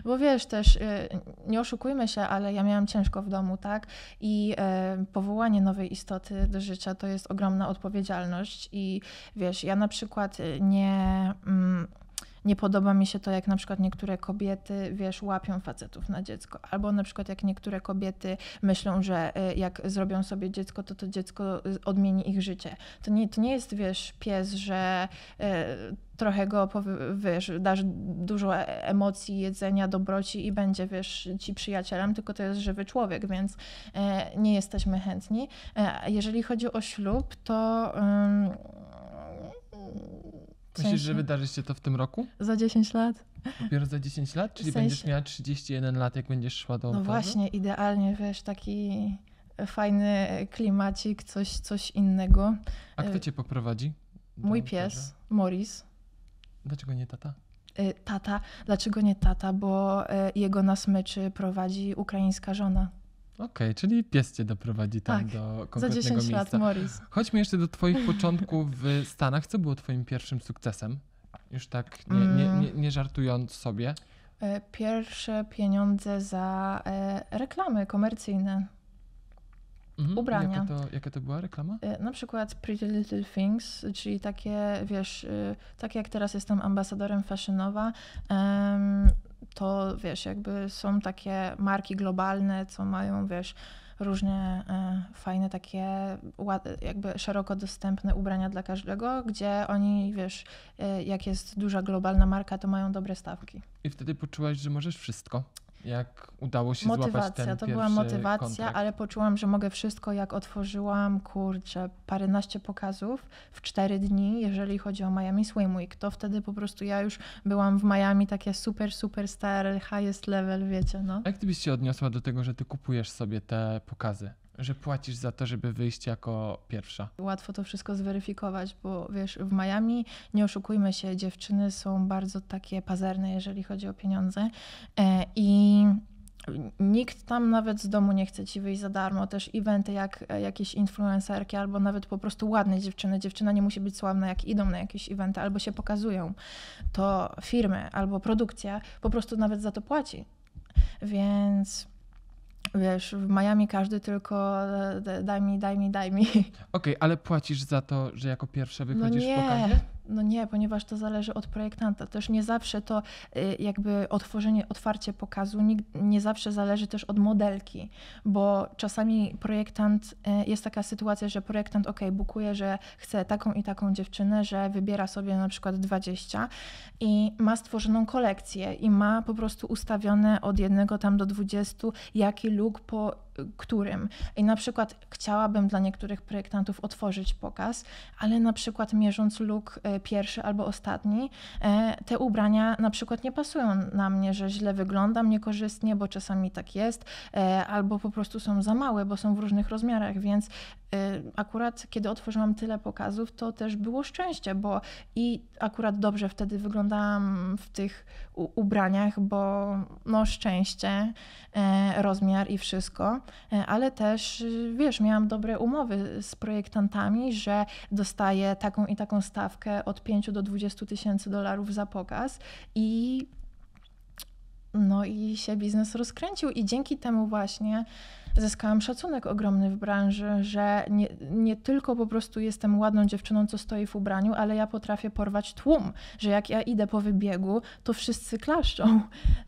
Bo wiesz też, e, nie oszukujmy się, ale ja miałam ciężko w domu, tak? I e, powołanie nowej istoty do życia to jest ogromna odpowiedzialność. I wiesz, ja na przykład nie. Mm, nie podoba mi się to, jak na przykład niektóre kobiety, wiesz, łapią facetów na dziecko. Albo na przykład jak niektóre kobiety myślą, że y, jak zrobią sobie dziecko, to to dziecko y, odmieni ich życie. To nie, to nie jest, wiesz, pies, że y, trochę go wiesz, dasz dużo e, emocji, jedzenia, dobroci i będzie, wiesz, ci przyjacielem, tylko to jest żywy człowiek, więc nie jesteśmy chętni. E, jeżeli chodzi o ślub, to sensie? Myślisz, że wydarzy się to w tym roku? Za 10 lat. Dopiero za 10 lat? Czyli w sensie... będziesz miała 31 lat, jak będziesz szła do No właśnie, idealnie, wiesz, taki fajny klimacik, coś, coś innego. A kto e, cię poprowadzi? Mój pies, Morris. Dlaczego nie tata? E, tata. Dlaczego nie tata? Bo e, jego na smyczy prowadzi ukraińska żona. Okej, okay, czyli pies cię doprowadzi tam tak, do konkretnego za 10 miejsca. lat Morris. Chodźmy jeszcze do twoich początków w Stanach. Co było twoim pierwszym sukcesem? Już tak nie, nie, mm. nie, nie żartując sobie. E, pierwsze pieniądze za e, reklamy komercyjne. Mhm. Ubrania. Jaka to, jaka to była reklama? E, na przykład Pretty Little Things, czyli takie, wiesz, tak jak teraz jestem ambasadorem fashionowa, to wiesz, jakby są takie marki globalne, co mają, wiesz, różne e, fajne takie jakby szeroko dostępne ubrania dla każdego, gdzie oni, wiesz, e, jak jest duża globalna marka, to mają dobre stawki. I wtedy poczułaś, że możesz wszystko? jak udało się motywacja, złapać ten to była motywacja, kontrakt. ale poczułam, że mogę wszystko, jak otworzyłam, kurczę, paręnaście pokazów w cztery dni, jeżeli chodzi o Miami Swim Week, to wtedy po prostu ja już byłam w Miami takie super, super star, highest level, wiecie, no. Jak ty byś się odniosła do tego, że ty kupujesz sobie te pokazy? że płacisz za to, żeby wyjść jako pierwsza. Łatwo to wszystko zweryfikować, bo wiesz, w Miami, nie oszukujmy się, dziewczyny są bardzo takie pazerne, jeżeli chodzi o pieniądze. E, I nikt tam nawet z domu nie chce ci wyjść za darmo. Też eventy jak jakieś influencerki albo nawet po prostu ładne dziewczyny. Dziewczyna nie musi być sławna, jak idą na jakieś eventy albo się pokazują. To firmy albo produkcja po prostu nawet za to płaci. Więc Wiesz, w Miami każdy tylko e, daj mi, daj mi, daj mi. Okej, okay, ale płacisz za to, że jako pierwsza no wychodzisz no nie. w pokazie? No nie, ponieważ to zależy od projektanta. Też nie zawsze to y, jakby otworzenie, otwarcie pokazu nie zawsze zależy też od modelki, bo czasami projektant, y, jest taka sytuacja, że projektant ok, bukuje, że chce taką i taką dziewczynę, że wybiera sobie na przykład 20 i ma stworzoną kolekcję i ma po prostu ustawione od jednego tam do 20, jaki look po którym. I na przykład chciałabym dla niektórych projektantów otworzyć pokaz, ale na przykład mierząc luk e, pierwszy albo ostatni, e, te ubrania na przykład nie pasują na mnie, że źle wyglądam niekorzystnie, bo czasami tak jest, e, albo po prostu są za małe, bo są w różnych rozmiarach, więc akurat kiedy otworzyłam tyle pokazów, to też było szczęście, bo i akurat dobrze wtedy wyglądałam w tych ubraniach, bo no szczęście, rozmiar i wszystko. E, ale też, y, wiesz, miałam dobre umowy z projektantami, że dostaję taką i taką stawkę od 5 do 20 tysięcy dolarów za pokaz i no i się biznes rozkręcił i dzięki temu właśnie zyskałam szacunek ogromny w branży, że nie, nie tylko po prostu jestem ładną dziewczyną, co stoi w ubraniu, ale ja potrafię porwać tłum, że jak ja idę po wybiegu, to wszyscy klaszczą.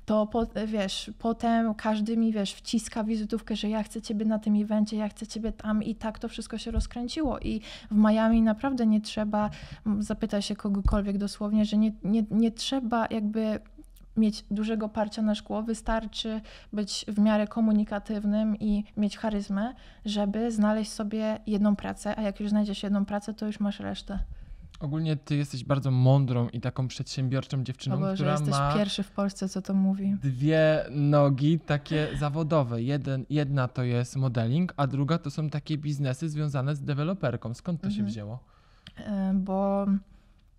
To po, wiesz, potem każdy mi wiesz, wciska wizytówkę, że ja chcę ciebie na tym evencie, ja chcę ciebie tam i tak to wszystko się rozkręciło. I w Miami naprawdę nie trzeba, zapytać się kogokolwiek dosłownie, że nie, nie, nie trzeba jakby mieć dużego parcia na szkło, wystarczy być w miarę komunikatywnym i mieć charyzmę, żeby znaleźć sobie jedną pracę, a jak już znajdziesz jedną pracę, to już masz resztę. Ogólnie ty jesteś bardzo mądrą i taką przedsiębiorczą dziewczyną, Boże, która jesteś ma pierwszy w Polsce, co to mówi. Dwie nogi takie zawodowe. Jeden, jedna to jest modeling, a druga to są takie biznesy związane z deweloperką. Skąd to mhm. się wzięło? E, bo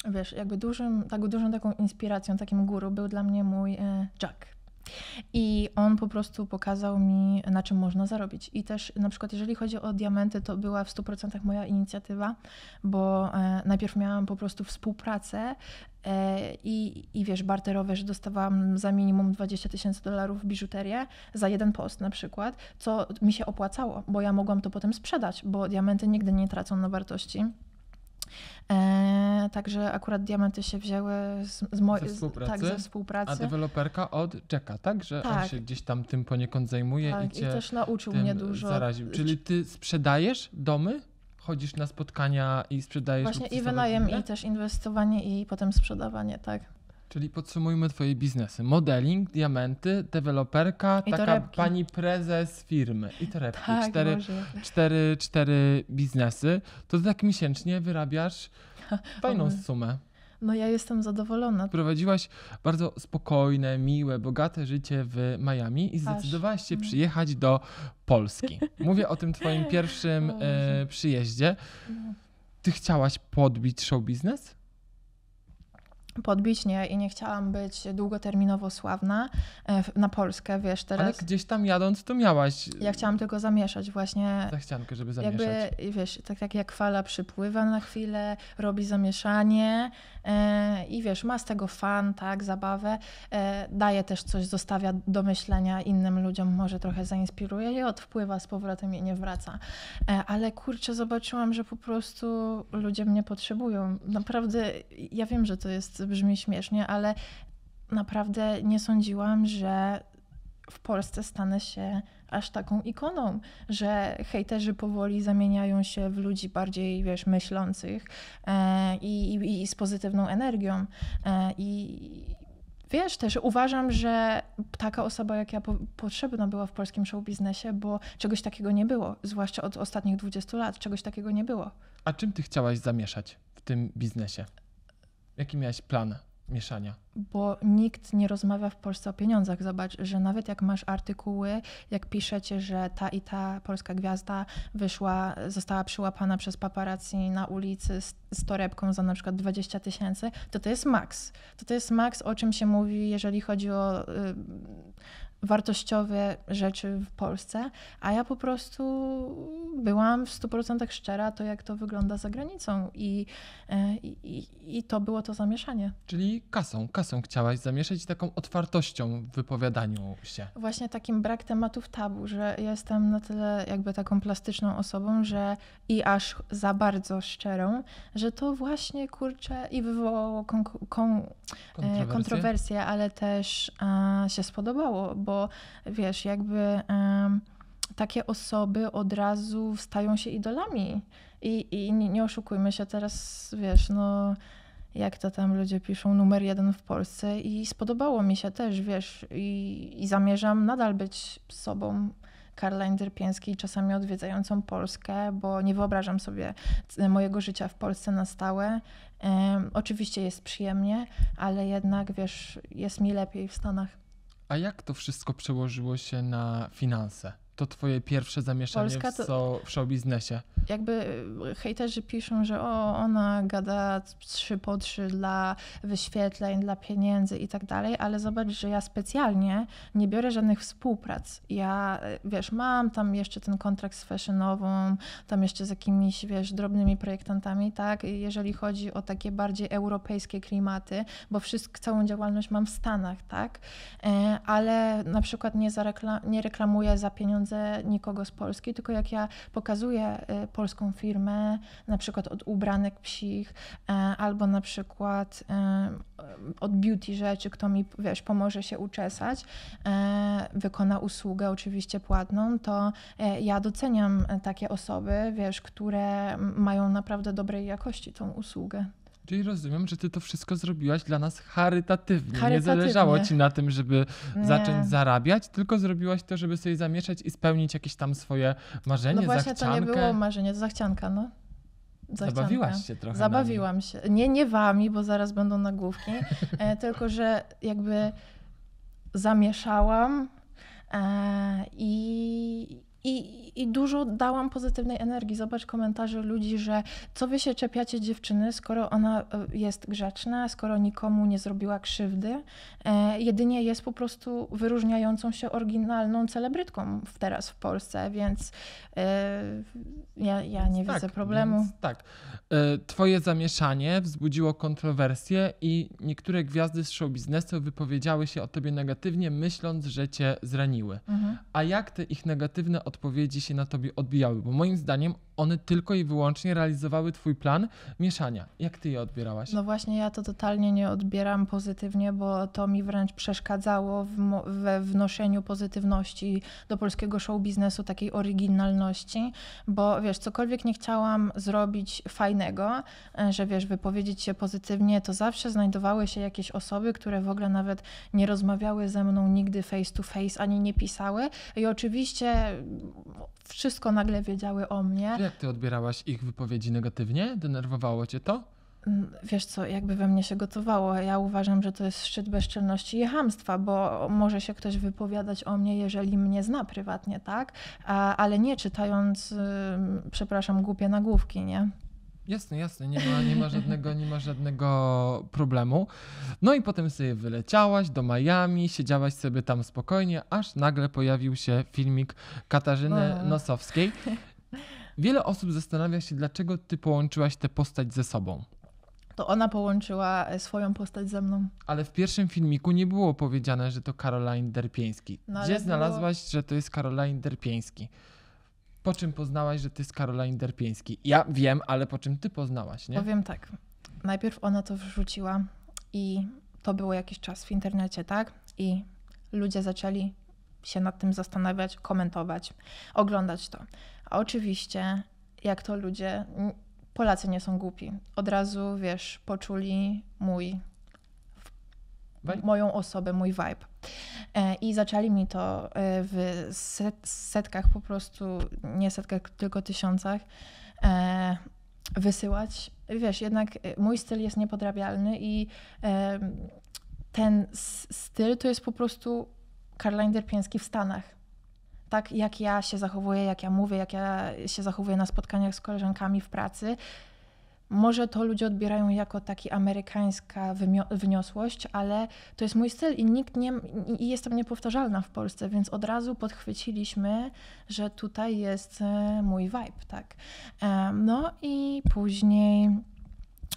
wiesz, jakby dużym, taką dużą taką inspiracją, takim guru był dla mnie mój e, Jack. I on po prostu pokazał mi, na czym można zarobić. I też, na przykład, jeżeli chodzi o diamenty, to była w 100% moja inicjatywa, bo e, najpierw miałam po prostu współpracę e, i, i wiesz, barterowe, że dostawałam za minimum 20 tysięcy dolarów biżuterię za jeden post na przykład, co mi się opłacało, bo ja mogłam to potem sprzedać, bo diamenty nigdy nie tracą na wartości. E, także akurat diamenty się wzięły z, z mojej współpracy. Tak, ze współpracy. A deweloperka od Jacka, tak? Że tak. on się gdzieś tam tym poniekąd zajmuje tak, i cię i też nauczył mnie dużo. Zaraził. Czyli ty sprzedajesz domy? Chodzisz na spotkania i sprzedajesz Właśnie i wynajem, i też inwestowanie, i potem sprzedawanie, tak. Czyli podsumujmy twoje biznesy. Modeling, diamenty, deweloperka, I taka torebki. pani prezes firmy i torebki. Tak, cztery, cztery, cztery biznesy. To tak miesięcznie wyrabiasz fajną sumę. No ja jestem zadowolona. Prowadziłaś bardzo spokojne, miłe, bogate życie w Miami i zdecydowałaś się mm. przyjechać do Polski. Mówię o tym twoim pierwszym e, przyjeździe. No. Ty chciałaś podbić show biznes? podbić, nie? I nie chciałam być długoterminowo sławna e, na Polskę, wiesz, teraz... Ale gdzieś tam jadąc to miałaś... E, ja chciałam tylko zamieszać właśnie... Zachciankę, żeby zamieszać. Jakby, wiesz, tak, tak jak fala przypływa na chwilę, robi zamieszanie e, i wiesz, ma z tego fan, tak, zabawę, e, daje też coś, zostawia do myślenia innym ludziom, może trochę zainspiruje i odpływa z powrotem i nie wraca. E, ale kurczę, zobaczyłam, że po prostu ludzie mnie potrzebują. Naprawdę, ja wiem, że to jest brzmi śmiesznie, ale naprawdę nie sądziłam, że w Polsce stanę się aż taką ikoną, że hejterzy powoli zamieniają się w ludzi bardziej, wiesz, myślących e, i, i, i, z pozytywną energią. E, I wiesz, też uważam, że taka osoba jak ja po, potrzebna była w polskim show biznesie, bo czegoś takiego nie było, zwłaszcza od ostatnich 20 lat, czegoś takiego nie było. A czym ty chciałaś zamieszać w tym biznesie? Jaki miałeś plan mieszania? Bo nikt nie rozmawia w Polsce o pieniądzach. Zobacz, że nawet jak masz artykuły, jak piszecie, że ta i ta polska gwiazda wyszła, została przyłapana przez paparazzi na ulicy z, z torebką za na przykład 20 tysięcy, to to jest maks. To to jest maks, o czym się mówi, jeżeli chodzi o y, wartościowe rzeczy w Polsce, a ja po prostu byłam w 100% szczera to, jak to wygląda za granicą e, i, i, i to było to zamieszanie. Czyli kasą, kasą chciałaś zamieszać taką otwartością w wypowiadaniu się. Właśnie takim brak tematów tabu, że jestem na tyle jakby taką plastyczną osobą, że i aż za bardzo szczerą, że to właśnie kurczę i wywołało kon, kon e, kontrowersję? ale też a, się spodobało, bo wiesz, jakby takie osoby od razu stają się idolami. I, i nie, nie oszukujmy się teraz, wiesz, no jak to tam ludzie piszą, numer jeden w Polsce i spodobało mi się też, wiesz, i, i zamierzam nadal być sobą Karla Indyrpińskiej, czasami odwiedzającą Polskę, bo nie wyobrażam sobie mojego życia w Polsce na stałe. Um, oczywiście jest przyjemnie, ale jednak, wiesz, jest mi lepiej w Stanach. A jak to wszystko przełożyło się na finanse? to twoje pierwsze zamieszanie w, so, w showbiznesie? Jakby e, hejterzy piszą, że o, ona gada trzy po trzy dla wyświetleń, dla pieniędzy i tak dalej, ale zobacz, że ja specjalnie nie biorę żadnych współprac. Ja, e, wiesz, mam tam jeszcze ten kontrakt z fashionową, tam jeszcze z jakimiś, wiesz, drobnymi projektantami, tak? Jeżeli chodzi o takie bardziej europejskie klimaty, bo wszystko, całą działalność mam w Stanach, tak? E, ale na przykład nie, zarekla- nie reklamuję za pieniądze pieniądze nikogo z Polski, tylko jak ja pokazuję y, polską firmę, na przykład od ubranek psich, e, albo na przykład y, od beauty rzeczy, kto mi, wiesz, pomoże się uczesać, e, wykona usługę oczywiście płatną, to e, ja doceniam takie osoby, wiesz, które mają naprawdę dobrej jakości tą usługę. Czyli rozumiem, że ty to wszystko zrobiłaś dla nas charytatywnie. charytatywnie. Nie zależało ci na tym, żeby nie. zacząć zarabiać, tylko zrobiłaś to, żeby sobie zamieszać i spełnić jakieś tam swoje marzenie, No właśnie, zachciankę. to nie było marzenie, to zachcianka, no. Zachcianka. Zabawiłaś się trochę. Zabawiłam się. Nie, nie wami, bo zaraz będą nagłówki, e, tylko że jakby zamieszałam e, i, i, I, dużo dałam pozytywnej energii. Zobacz komentarze ludzi, że co wy się czepiacie dziewczyny, skoro ona e, jest grzeczna, skoro nikomu nie zrobiła krzywdy, e, jedynie jest po prostu wyróżniającą się oryginalną celebrytką teraz w Polsce, więc e, ja, ja nie widzę tak, problemu. tak. E, twoje zamieszanie wzbudziło kontrowersje i niektóre gwiazdy z show biznesu wypowiedziały się o tobie negatywnie, myśląc, że cię zraniły. Mhm. A jak te ich negatywne odpowiedzi się na tobie odbijały, bo moim zdaniem one tylko i wyłącznie realizowały twój plan mieszania. Jak ty je odbierałaś? No właśnie, ja to totalnie nie odbieram pozytywnie, bo to mi wręcz przeszkadzało we wnoszeniu pozytywności do polskiego show biznesu, takiej oryginalności, bo wiesz, cokolwiek nie chciałam zrobić fajnego, e, że wiesz, wypowiedzieć się pozytywnie, to zawsze znajdowały się jakieś osoby, które w ogóle nawet nie rozmawiały ze mną nigdy face to face, ani nie pisały. I oczywiście wszystko nagle wiedziały o mnie. Jak ty odbierałaś ich wypowiedzi negatywnie? Denerwowało cię to? Mm, wiesz co, jakby we mnie się gotowało. Ja uważam, że to jest szczyt bezczelności i hamstwa, bo może się ktoś wypowiadać o mnie, jeżeli mnie zna prywatnie, tak? A, ale nie czytając, yy, przepraszam, głupie nagłówki, nie? Jasne, jasne, nie ma, nie ma żadnego, nie ma żadnego problemu. No i potem sobie wyleciałaś do Miami, siedziałaś sobie tam spokojnie, aż nagle pojawił się filmik Katarzyny no. Nosowskiej. Wiele osób zastanawia się, dlaczego ty połączyłaś tę postać ze sobą to ona połączyła e, swoją postać ze mną. Ale w pierwszym filmiku nie było powiedziane, że to Caroline Derpieński. No, Gdzie znalazłaś, było... że to jest Caroline Derpieński? po czym poznałaś, że ty jest Karolin Derpieński? Ja wiem, ale po czym ty poznałaś, nie? Powiem tak. Najpierw ona to wrzuciła i to było jakiś czas w internecie, tak? I ludzie zaczęli się nad tym zastanawiać, komentować, oglądać to. A oczywiście, jak to ludzie, Polacy nie są głupi. Od razu, wiesz, poczuli mój, moją osobę, mój vibe. E, i zaczęli mi to e, w setkach po prostu, nie setkach, tylko tysiącach e, wysyłać. Wiesz, jednak mój styl jest niepodrabialny i ten styl to jest po prostu Karlain Derpiński w Stanach tak jak ja się zachowuję, jak ja mówię, jak ja się zachowuję na spotkaniach z koleżankami w pracy, może to ludzie odbierają jako taki amerykańska wyniosłość, ale to jest mój styl i nikt nie i jestem niepowtarzalna w Polsce, więc od razu podchwyciliśmy, że tutaj jest e, mój vibe, tak. No i później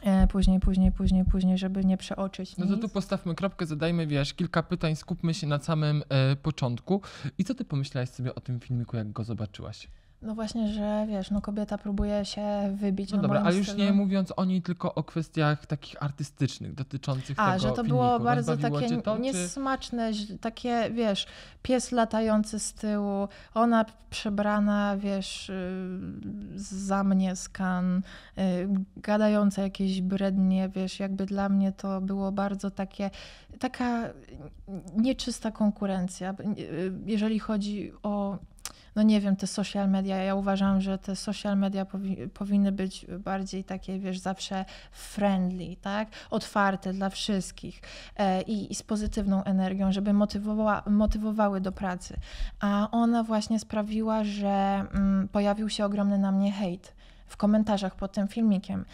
e, później, później, później, później, żeby nie przeoczyć. No to tu postawmy kropkę, zadajmy, wiesz, kilka pytań, skupmy się na samym e, początku. I co ty pomyślałaś sobie o tym filmiku, jak go zobaczyłaś? No właśnie, że wiesz, no kobieta próbuje się wybić. No, no dobra, ale już stylu. nie mówiąc o niej, tylko o kwestiach takich artystycznych, dotyczących A, tego A, że to filmiku. było bardzo takie to, niesmaczne, czy... takie wiesz, pies latający z tyłu, ona przebrana, wiesz, y, za mnie skan, y, gadająca jakieś brednie, wiesz, jakby dla mnie to było bardzo takie, taka nieczysta konkurencja, y, jeżeli chodzi o no nie wiem, te social media. Ja uważam, że te social media powi powinny być bardziej takie, wiesz, zawsze friendly, tak? Otwarte dla wszystkich e, i, i, z pozytywną energią, żeby motywowała, motywowały do pracy. A ona właśnie sprawiła, że mm, pojawił się ogromny na mnie hejt w komentarzach pod tym filmikiem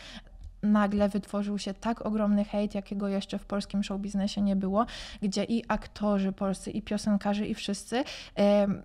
nagle wytworzył się tak ogromny hejt, jakiego jeszcze w polskim show biznesie nie było, gdzie i aktorzy polscy, i piosenkarze, i wszyscy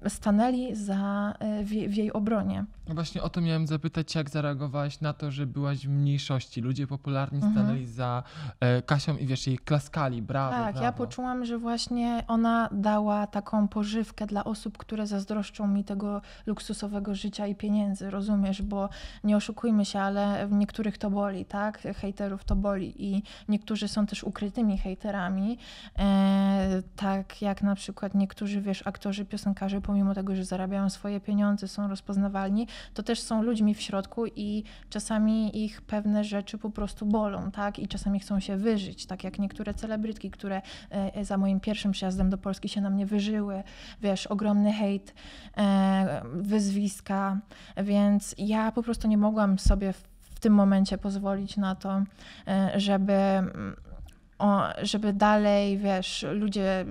stanęli za, e, w, w jej obronie. No właśnie o to miałem zapytać, jak zareagowałaś na to, że byłaś w mniejszości. Ludzie popularni mhm. stanęli mhm. za e, Kasią i wiesz, jej klaskali, brawo. Tak, brawo. ja poczułam, że właśnie ona dała taką pożywkę dla osób, które zazdroszczą mi tego luksusowego życia i pieniędzy, rozumiesz? Bo nie oszukujmy się, ale w niektórych to boli, tak? tak? Hejterów to boli i niektórzy są też ukrytymi hejterami, e, tak jak na przykład niektórzy, wiesz, aktorzy, piosenkarze, pomimo tego, że zarabiają swoje pieniądze, są rozpoznawalni, to też są ludźmi w środku i czasami ich pewne rzeczy po prostu bolą, tak? I czasami chcą się wyżyć, tak jak niektóre celebrytki, które e, za moim pierwszym przyjazdem do Polski się na mnie wyżyły, wiesz, ogromny hejt, e, wyzwiska, więc ja po prostu nie mogłam sobie tym momencie pozwolić na to, e, żeby, mm, żeby dalej, wiesz, ludzie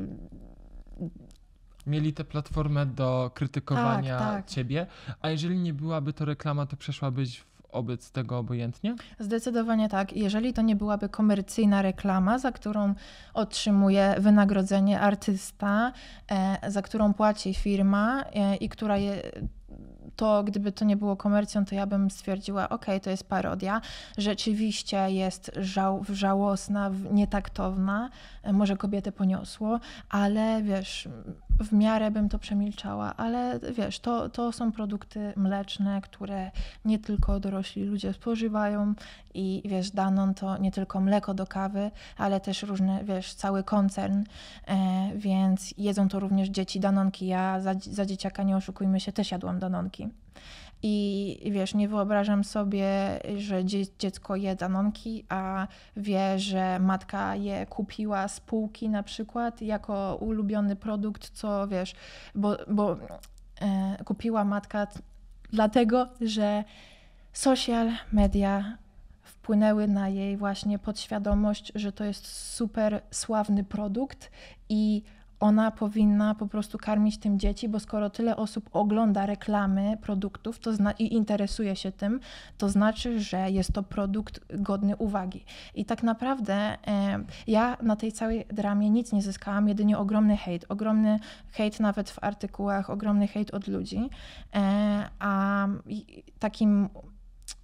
mieli tę platformę do krytykowania tak, tak. ciebie, a jeżeli nie byłaby to reklama, to przeszłabyś wobec tego obojętnie? Zdecydowanie tak. Jeżeli to nie byłaby komercyjna reklama, za którą otrzymuje wynagrodzenie artysta, e, za którą płaci firma e, i która je, to gdyby to nie było komercją, to ja bym stwierdziła, ok, to jest parodia. Rzeczywiście jest żał, żałosna, nietaktowna, e, może kobietę poniosło, ale wiesz, w miarę bym to przemilczała, ale wiesz, to, to są produkty mleczne, które nie tylko dorośli ludzie spożywają i wiesz, Danon to nie tylko mleko do kawy, ale też różne, wiesz, cały koncern, e, więc jedzą to również dzieci Danonki. Ja za, za dzieciaka, nie oszukujmy się, też jadłam Danonki. I wiesz, nie wyobrażam sobie, że dziecko je danonki, a wie, że matka je kupiła z półki na przykład jako ulubiony produkt, co wiesz, bo, bo e, kupiła matka dlatego, że social media wpłynęły na jej właśnie podświadomość, że to jest super sławny produkt i ona powinna po prostu karmić tym dzieci, bo skoro tyle osób ogląda reklamy produktów to zna- i interesuje się tym, to znaczy, że jest to produkt godny uwagi. I tak naprawdę e, ja na tej całej dramie nic nie zyskałam, jedynie ogromny hejt. Ogromny hejt nawet w artykułach, ogromny hejt od ludzi. E, a takim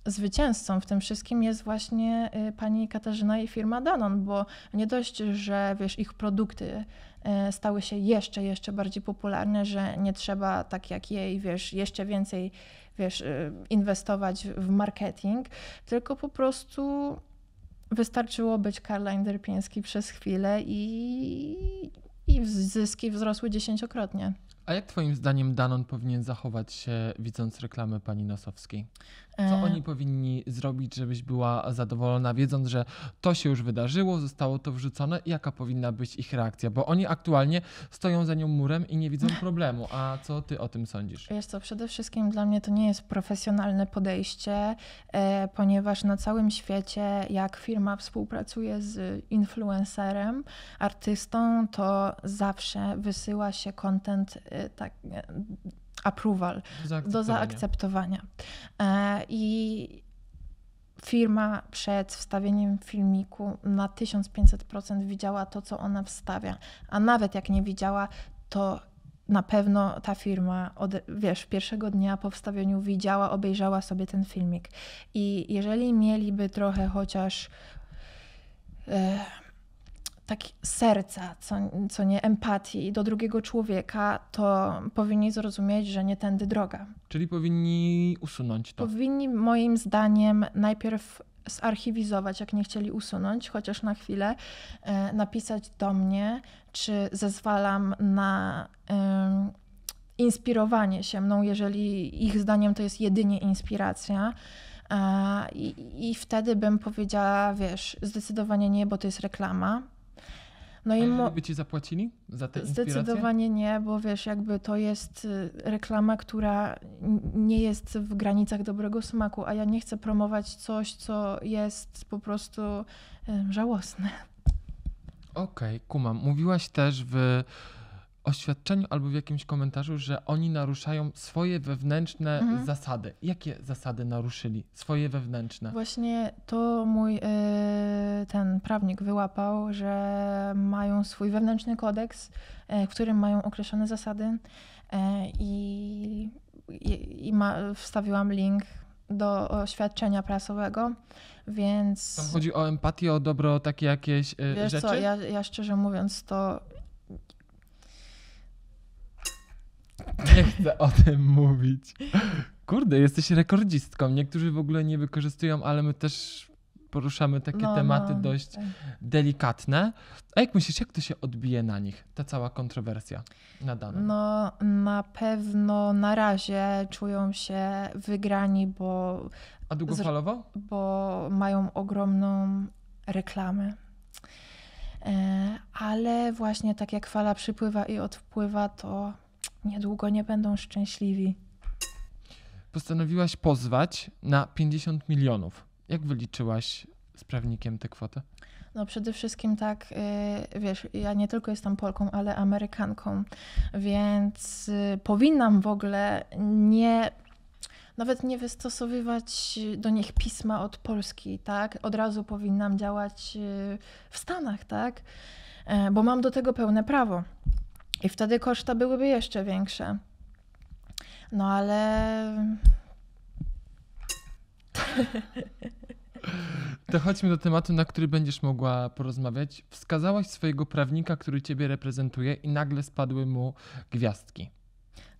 zwycięzcą w tym wszystkim jest właśnie y, pani Katarzyna i firma Danon, bo nie dość, że wiesz, ich produkty y, stały się jeszcze, jeszcze bardziej popularne, że nie trzeba tak jak jej, wiesz, jeszcze więcej wiesz, y, inwestować w marketing, tylko po prostu wystarczyło być Karla Derpiński przez chwilę i, i zyski wzrosły dziesięciokrotnie. A jak Twoim zdaniem Danon powinien zachować się, widząc reklamę pani Nosowskiej? Co e. oni powinni zrobić, żebyś była zadowolona, wiedząc, że to się już wydarzyło, zostało to wrzucone, jaka powinna być ich reakcja? Bo oni aktualnie stoją za nią murem i nie widzą problemu. A co ty o tym sądzisz? Wiesz co, przede wszystkim dla mnie to nie jest profesjonalne podejście, e, ponieważ na całym świecie, jak firma współpracuje z influencerem, artystą, to zawsze wysyła się content e, tak approval, do zaakceptowania. E, I firma przed wstawieniem filmiku na 1500% widziała to, co ona wstawia, a nawet jak nie widziała, to na pewno ta firma, od, wiesz, pierwszego dnia po wstawieniu widziała, obejrzała sobie ten filmik. I jeżeli mieliby trochę chociaż. Yy, tak serca, co, co nie empatii do drugiego człowieka, to powinni zrozumieć, że nie tędy droga. Czyli powinni usunąć to. Powinni moim zdaniem najpierw zarchiwizować, jak nie chcieli usunąć, chociaż na chwilę, e, napisać do mnie, czy zezwalam na e, inspirowanie się mną, jeżeli ich zdaniem to jest jedynie inspiracja. E, i, I wtedy bym powiedziała, wiesz, zdecydowanie nie, bo to jest reklama no i mo- by ci zapłacili za te inspiracje? Zdecydowanie nie, bo wiesz, jakby to jest y, reklama, która nie jest w granicach dobrego smaku, a ja nie chcę promować coś, co jest po prostu y, żałosne. Okej, okay, kumam. Mówiłaś też w oświadczeniu albo w jakimś komentarzu, że oni naruszają swoje wewnętrzne mhm. zasady. Jakie zasady naruszyli? Swoje wewnętrzne. Właśnie to mój yy, ten prawnik wyłapał, że mają swój wewnętrzny kodeks, yy, w którym mają określone zasady yy, i, i ma, wstawiłam link do oświadczenia prasowego, więc... Tam chodzi o empatię, o dobro, takie jakieś Wiesz rzeczy? Wiesz co, ja, ja szczerze mówiąc to Nie chcę o tym mówić. Kurde, jesteś rekordzistką. Niektórzy w ogóle nie wykorzystują, ale my też poruszamy takie no, tematy no. dość delikatne. A jak myślisz, jak to się odbije na nich, ta cała kontrowersja na danym? No, na pewno na razie czują się wygrani, bo. A długofalowo? Bo mają ogromną reklamę. E, ale właśnie tak jak fala przypływa i odpływa, to niedługo nie będą szczęśliwi. Postanowiłaś pozwać na 50 milionów. Jak wyliczyłaś z prawnikiem tę kwotę? No przede wszystkim tak, y, wiesz, ja nie tylko jestem Polką, ale Amerykanką, więc y, powinnam w ogóle nie nawet nie wystosowywać do nich pisma od Polski, tak? Od razu powinnam działać y, w Stanach, tak? E, bo mam do tego pełne prawo. I wtedy koszta byłyby jeszcze większe. No ale. To chodźmy do tematu, na który będziesz mogła porozmawiać. Wskazałaś swojego prawnika, który ciebie reprezentuje, i nagle spadły mu gwiazdki.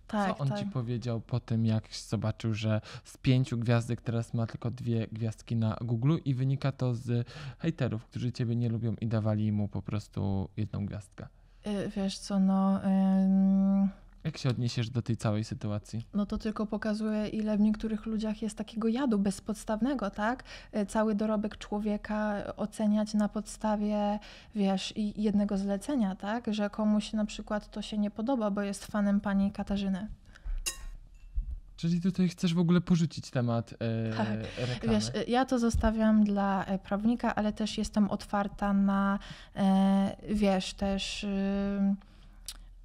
Tak, Co on tak. ci powiedział po tym, jak zobaczył, że z pięciu gwiazdek teraz ma tylko dwie gwiazdki na Google i wynika to z hejterów, którzy ciebie nie lubią i dawali mu po prostu jedną gwiazdkę? Y, wiesz co, no. Ym... Jak się odniesiesz do tej całej sytuacji? No to tylko pokazuje, ile w niektórych ludziach jest takiego jadu bezpodstawnego, tak? Y, cały dorobek człowieka oceniać na podstawie, wiesz, jednego zlecenia, tak? Że komuś na przykład to się nie podoba, bo jest fanem pani Katarzyny, Czyli tutaj chcesz w ogóle porzucić temat e, tak. reklamy. Wiesz, e, ja to zostawiam dla e, prawnika, ale też jestem otwarta na, e, wiesz, też e,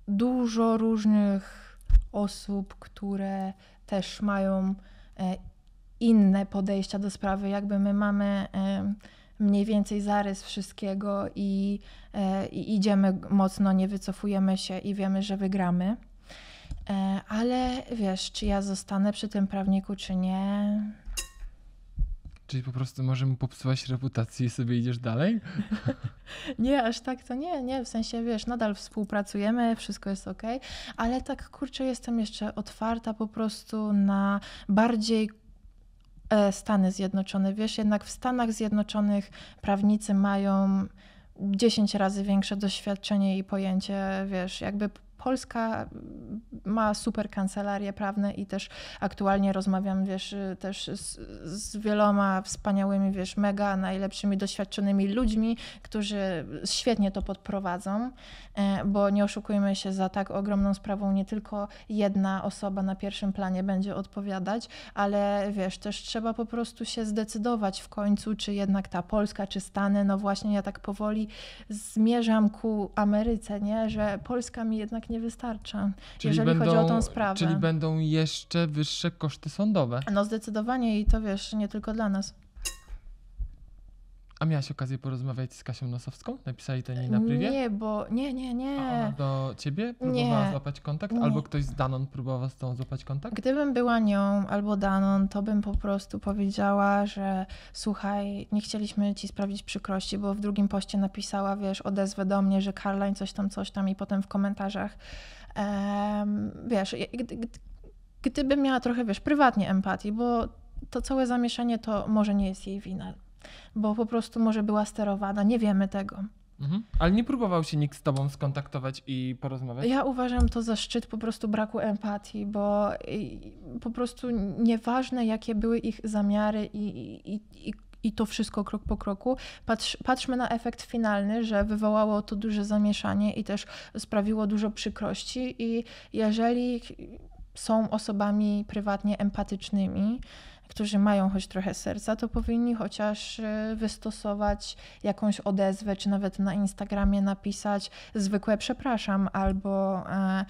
dużo różnych osób, które też mają e, inne podejścia do sprawy. Jakby my mamy mniej więcej zarys wszystkiego i, i idziemy mocno, nie wycofujemy się i wiemy, że wygramy. E, ale wiesz, czy ja zostanę przy tym prawniku, czy nie? Czyli po prostu może mu popsułaś reputację i sobie idziesz dalej? nie, aż tak to nie, nie, w sensie wiesz, nadal współpracujemy, wszystko jest ok, ale tak kurczę, jestem jeszcze otwarta po prostu na bardziej e, Stany Zjednoczone. Wiesz, jednak w Stanach Zjednoczonych prawnicy mają 10 razy większe doświadczenie i pojęcie, wiesz, jakby Polska ma super kancelarie prawne i też aktualnie rozmawiam, wiesz, też z, z wieloma wspaniałymi, wiesz, mega najlepszymi, doświadczonymi ludźmi, którzy świetnie to podprowadzą, e, bo nie oszukujmy się, za tak ogromną sprawą nie tylko jedna osoba na pierwszym planie będzie odpowiadać, ale wiesz, też trzeba po prostu się zdecydować w końcu, czy jednak ta Polska, czy Stany, no właśnie ja tak powoli zmierzam ku Ameryce, nie, że Polska mi jednak nie nie wystarcza, czyli jeżeli będą, chodzi o tą sprawę. Czyli będą jeszcze wyższe koszty sądowe. No zdecydowanie i to wiesz, nie tylko dla nas. A miałaś okazję porozmawiać z Kasią Nosowską? Napisali to niej na privie? Nie, bo nie, nie, nie. A ona do ciebie próbowała nie. złapać kontakt? Nie. Albo ktoś z Danon próbował z tą złapać kontakt? Gdybym była nią albo Danon, to bym po prostu powiedziała, że słuchaj, nie chcieliśmy ci sprawić przykrości, bo w drugim poście napisała, wiesz, odezwę do mnie, że Karlań coś tam, coś tam i potem w komentarzach. Um, wiesz, gdybym miała trochę, wiesz, prywatnie empatii, bo to całe zamieszanie to może nie jest jej wina bo po prostu może była sterowana, nie wiemy tego. Mhm. Ale nie próbował się nikt z tobą skontaktować i porozmawiać? Ja uważam to za szczyt po prostu braku empatii, bo po prostu nieważne jakie były ich zamiary i, i, i, i to wszystko krok po kroku, Patrz, patrzmy na efekt finalny, że wywołało to duże zamieszanie i też sprawiło dużo przykrości i jeżeli są osobami prywatnie empatycznymi, którzy mają choć trochę serca, to powinni chociaż y, wystosować jakąś odezwę, czy nawet na Instagramie napisać zwykłe przepraszam albo. E,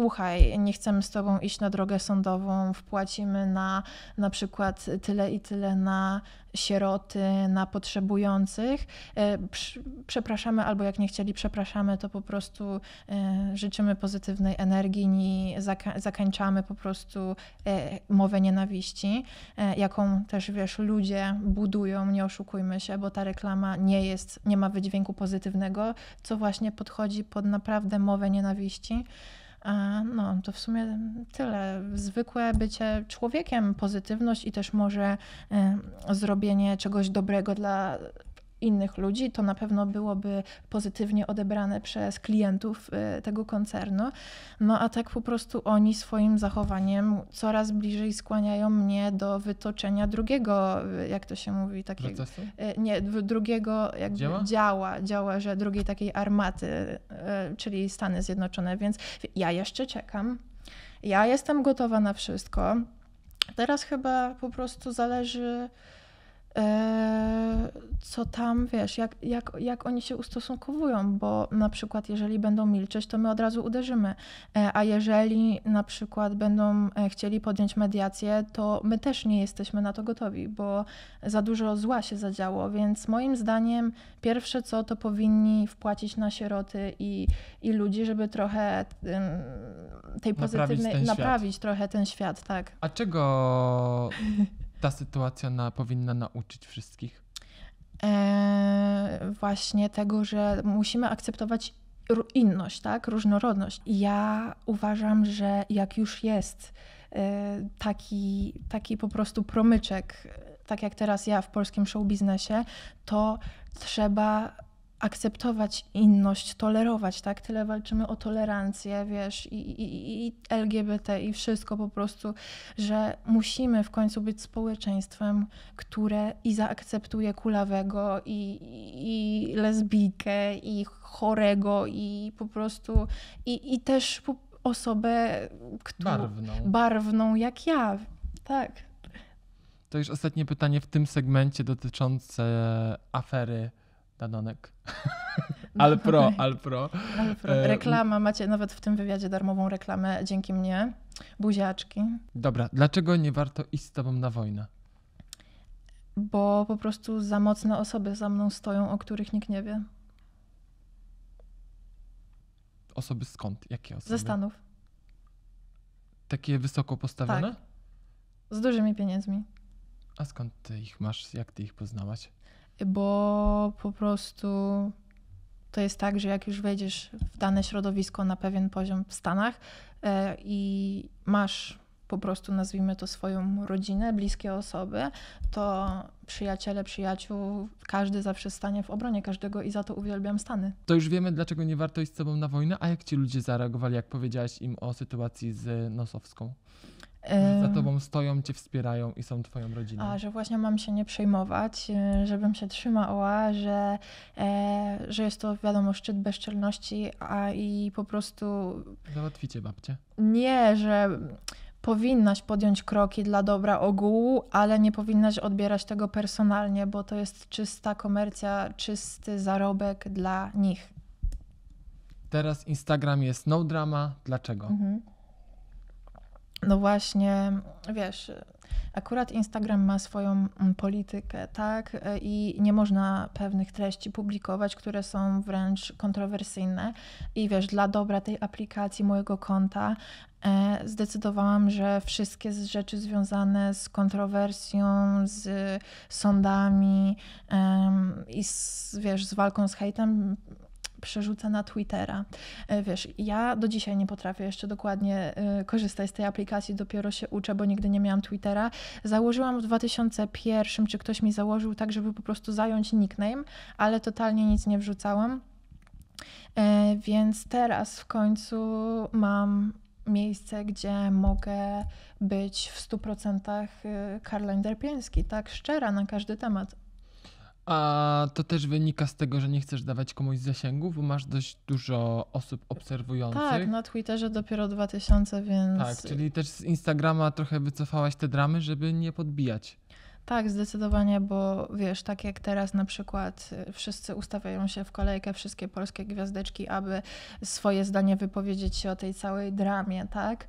słuchaj, nie chcemy z tobą iść na drogę sądową, wpłacimy na na przykład tyle i tyle na sieroty, na potrzebujących. E, przepraszamy, albo jak nie chcieli, przepraszamy, to po prostu e, życzymy pozytywnej energii i zakańczamy po prostu e, mowę nienawiści, jaką też wiesz, ludzie budują, nie oszukujmy się, bo ta reklama nie jest, nie ma wydźwięku pozytywnego, co właśnie podchodzi pod naprawdę mowę nienawiści. No, to w sumie tyle. Zwykłe bycie człowiekiem, pozytywność i też może zrobienie czegoś dobrego dla innych ludzi, to na pewno byłoby pozytywnie odebrane przez klientów y, tego koncernu. No a tak po prostu oni swoim zachowaniem coraz bliżej skłaniają mnie do wytoczenia drugiego, y, jak to się mówi, takiego. Procesu? Y, nie, drugiego jakby działa? działa, działa, że drugiej takiej armaty, czyli Stany Zjednoczone, więc ja jeszcze czekam. Ja jestem gotowa na wszystko. Teraz chyba po prostu zależy E, co tam, wiesz, jak, jak, jak oni się ustosunkowują, bo na przykład jeżeli będą milczeć, to my od razu uderzymy, e, a jeżeli na przykład będą e, chcieli podjąć mediację, to my też nie jesteśmy na to gotowi, bo za dużo zła się zadziało, więc moim zdaniem pierwsze co, to powinni wpłacić na sieroty i, i ludzi, żeby trochę tej pozytywnej, naprawić, naprawić trochę ten świat, tak. A czego ta sytuacja na, powinna nauczyć wszystkich? E, właśnie tego, że musimy akceptować inność, tak? Różnorodność. Ja uważam, że jak już jest e, taki, taki po prostu promyczek, e, tak jak teraz ja w polskim show biznesie, to trzeba akceptować inność, tolerować, tak? Tyle walczymy o tolerancję, wiesz, i, i, i LGBT, i wszystko po prostu, że musimy w końcu być społeczeństwem, które i zaakceptuje kulawego, i, i lesbijkę, i chorego, i po prostu, i, i też osobę, którą... Barwną. Barwną, jak ja, tak. To już ostatnie pytanie w tym segmencie dotyczące afery Danonek. Alpro, al pro. Al pro. E, Reklama, macie nawet w tym wywiadzie darmową reklamę dzięki mnie. Buziaczki. Dobra, dlaczego nie warto iść z tobą na wojnę? Bo po prostu za mocne osoby za mną stoją, o których nikt nie wie. Osoby skąd? Jakie osoby? Ze Stanów. Takie wysoko postawione? Tak. Z dużymi pieniędzmi. A skąd ty ich masz? Jak ty ich poznałaś? bo po prostu to jest tak, że jak już wejdziesz w dane środowisko na pewien poziom w Stanach e, i masz po prostu nazwijmy to swoją rodzinę, bliskie osoby, to przyjaciele, przyjaciół, każdy zawsze stanie w obronie każdego i za to uwielbiam Stany. To już wiemy, dlaczego nie warto iść z sobą na wojnę, a jak ci ludzie zareagowali, jak powiedziałaś im o sytuacji z Nosowską? za tobą stoją, cię wspierają i są twoją rodziną. A, że właśnie mam się nie przejmować, y, żebym się trzymała, że, e, że jest to wiadomo szczyt bezczelności, a i po prostu... Załatwicie babcie? Nie, że powinnaś podjąć kroki dla dobra ogółu, ale nie powinnaś odbierać tego personalnie, bo to jest czysta komercja, czysty zarobek dla nich. Teraz Instagram jest no drama. Dlaczego? Mhm no właśnie, wiesz, akurat Instagram ma swoją mm, politykę, tak? E, I nie można pewnych treści publikować, które są wręcz kontrowersyjne. I wiesz, dla dobra tej aplikacji, mojego konta, e, zdecydowałam, że wszystkie rzeczy związane z kontrowersją, z sądami i z, wiesz, z walką z hejtem przerzuca na Twittera. E, wiesz, ja do dzisiaj nie potrafię jeszcze dokładnie e, korzystać z tej aplikacji, dopiero się uczę, bo nigdy nie miałam Twittera. Założyłam w 2001, czy ktoś mi założył tak, żeby po prostu zająć nickname, ale totalnie nic nie wrzucałam. E, więc teraz w końcu mam miejsce, gdzie mogę być w 100% Karla Derpiński, tak szczera na każdy temat. A to też wynika z tego, że nie chcesz dawać komuś zasięgu, bo masz dość dużo osób obserwujących. Tak, na Twitterze dopiero 2000, więc. Tak, czyli też z Instagrama trochę wycofałaś te dramy, żeby nie podbijać. Tak, zdecydowanie, bo wiesz, tak jak teraz na przykład y, wszyscy ustawiają się w kolejkę, wszystkie polskie gwiazdeczki, aby swoje zdanie wypowiedzieć się o tej całej dramie, tak?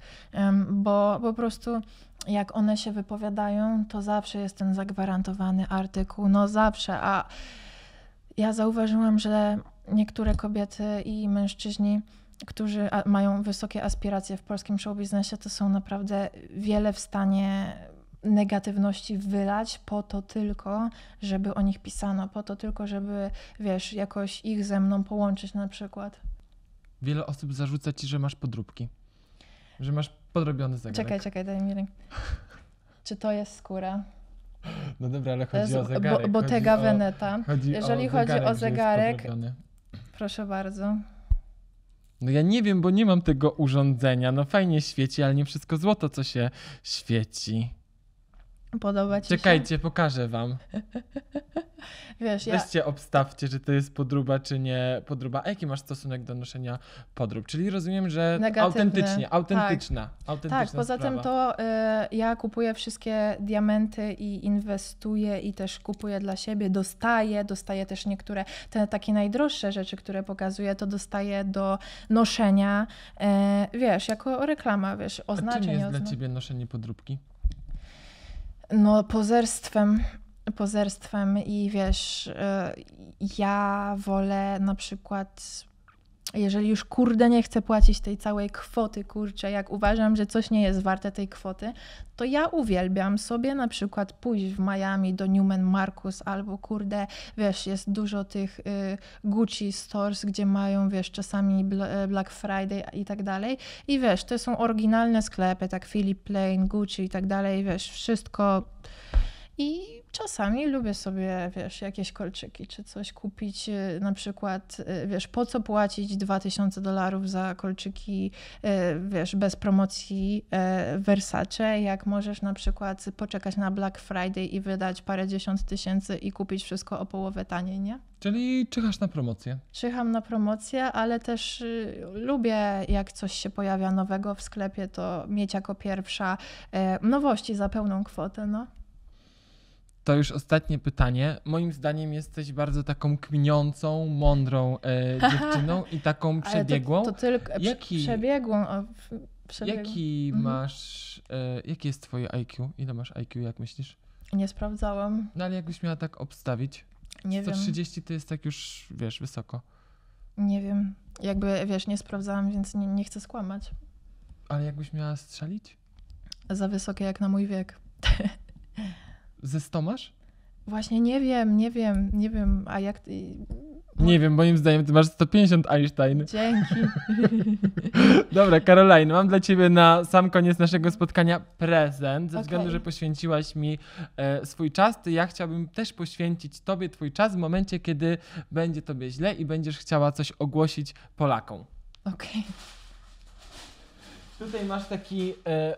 Bo po prostu jak one się wypowiadają, to zawsze jest ten zagwarantowany artykuł, no zawsze, a ja zauważyłam, że niektóre kobiety i mężczyźni którzy mają wysokie aspiracje w polskim show biznesie, to są naprawdę wiele w stanie negatywności wylać po to tylko, żeby o nich pisano, po to tylko, żeby, wiesz, jakoś ich ze mną połączyć na przykład. Wiele osób zarzuca ci, że masz podróbki. Że masz podrobiony zegarek. Czekaj, czekaj, daj mi rękę. Czy to jest skóra? No dobra, ale chodzi jest, o zegarek. Bo, Bottega chodzi Veneta. Jeżeli o chodzi o zegarek, proszę bardzo. No ja nie wiem, bo nie mam tego urządzenia. No fajnie świeci, ale nie wszystko złoto, co się świeci. Podoba ci Czekajcie, się? pokażę wam. Wiesz, ja... Weźcie, obstawcie, czy to jest podruba, czy nie podruba. A jaki masz stosunek do noszenia podrób? Czyli rozumiem, że Negatywny. autentycznie, tak. autentyczna. Tak, autentyczna tak poza tym to y, ja kupuję wszystkie diamenty i inwestuję i też kupuję dla siebie, dostaję, dostaję też niektóre, te takie najdroższe rzeczy, które pokazuję, to dostaję do noszenia, y, wiesz, jako reklama, wiesz, oznaczenie. A czym jest dla ciebie noszenie podróbki? no, pozerstwem, pozerstwem i wiesz, y, ja wolę na przykład jeżeli już kurde nie chcę płacić tej całej kwoty, kurczę, jak uważam, że coś nie jest warte tej kwoty, to ja uwielbiam sobie na przykład pójść w Miami do Newman Marcus albo kurde, wiesz, jest dużo tych y, Gucci stores, gdzie mają, wiesz, czasami y, Black Friday i tak dalej. I wiesz, to są oryginalne sklepy, tak Philip Plain, Gucci i tak dalej, wiesz, wszystko. I Czasami lubię sobie, wiesz, jakieś kolczyki czy coś kupić, y, na przykład, y, wiesz, po co płacić 2000 dolarów za kolczyki, y, wiesz, bez promocji e, Versace, jak możesz na przykład poczekać na Black Friday i wydać parę dziesiąt tysięcy i kupić wszystko o połowę taniej, nie? Czyli czyhasz na promocję. Czyham na promocję, ale też lubię, jak coś się pojawia nowego w sklepie, to mieć jako pierwsza e, nowości za pełną kwotę, no to już ostatnie pytanie. Moim zdaniem jesteś bardzo taką kminiącą, mądrą e, dziewczyną i taką przebiegłą. To, to, tylko jaki, przebiegłą. przebiegłą. Jaki mhm. masz, e, jakie jest twoje IQ? Ile masz IQ, jak myślisz? Nie sprawdzałam. No ale jakbyś miała tak obstawić? Nie 130 wiem. to jest tak już, wiesz, wysoko. Nie wiem. Jakby, wiesz, nie sprawdzałam, więc nie, nie chcę skłamać. Ale jakbyś miała strzelić? Za wysokie jak na mój wiek. ze stomasz? Właśnie nie wiem, nie wiem, nie wiem, a jak... Ty... Nie wiem, moim zdaniem ty masz 150 Einstein. Dzięki. Dobra, Caroline, mam dla ciebie na sam koniec naszego spotkania prezent, ze okay. względu, że poświęciłaś mi e, swój czas. Ty, ja chciałabym też poświęcić tobie twój czas w momencie, kiedy będzie tobie źle i będziesz chciała coś ogłosić Polakom. Okej. Okay. Tutaj masz taki, e,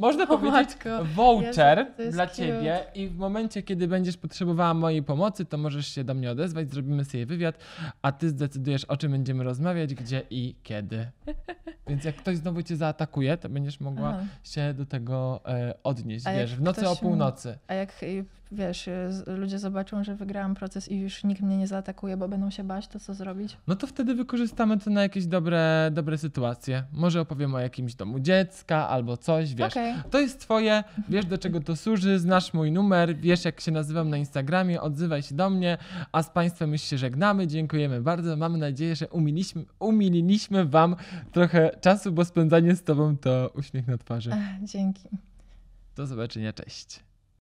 można O powiedzieć, matko, voucher Jezu, dla ciebie i w momencie, kiedy będziesz potrzebowała mojej pomocy, to możesz się do mnie odezwać, zrobimy sobie wywiad, a ty zdecydujesz, o czym będziemy rozmawiać, gdzie i kiedy. Więc jak ktoś znowu cię zaatakuje, to będziesz mogła Aha. się do tego e, odnieść, A wiesz, w nocy o mu- północy. A jak wiesz, y, ludzie zobaczą, że wygrałam proces i już nikt mnie nie zaatakuje, bo będą się bać, to co zrobić? No to wtedy wykorzystamy to na jakieś dobre, dobre sytuacje. Może opowiem o jakimś domu dziecka albo coś, wiesz. Okay. To jest twoje, wiesz do czego to służy, znasz mój numer, wiesz jak się nazywam na Instagramie, odzywaj się do mnie, a z Państwem już się żegnamy, dziękujemy bardzo, mamy nadzieję, że umililiśmy, umililiśmy Wam trochę czasu, bo spędzanie z Tobą to uśmiech na twarzy. Ach, dzięki. Do zobaczenia, cześć.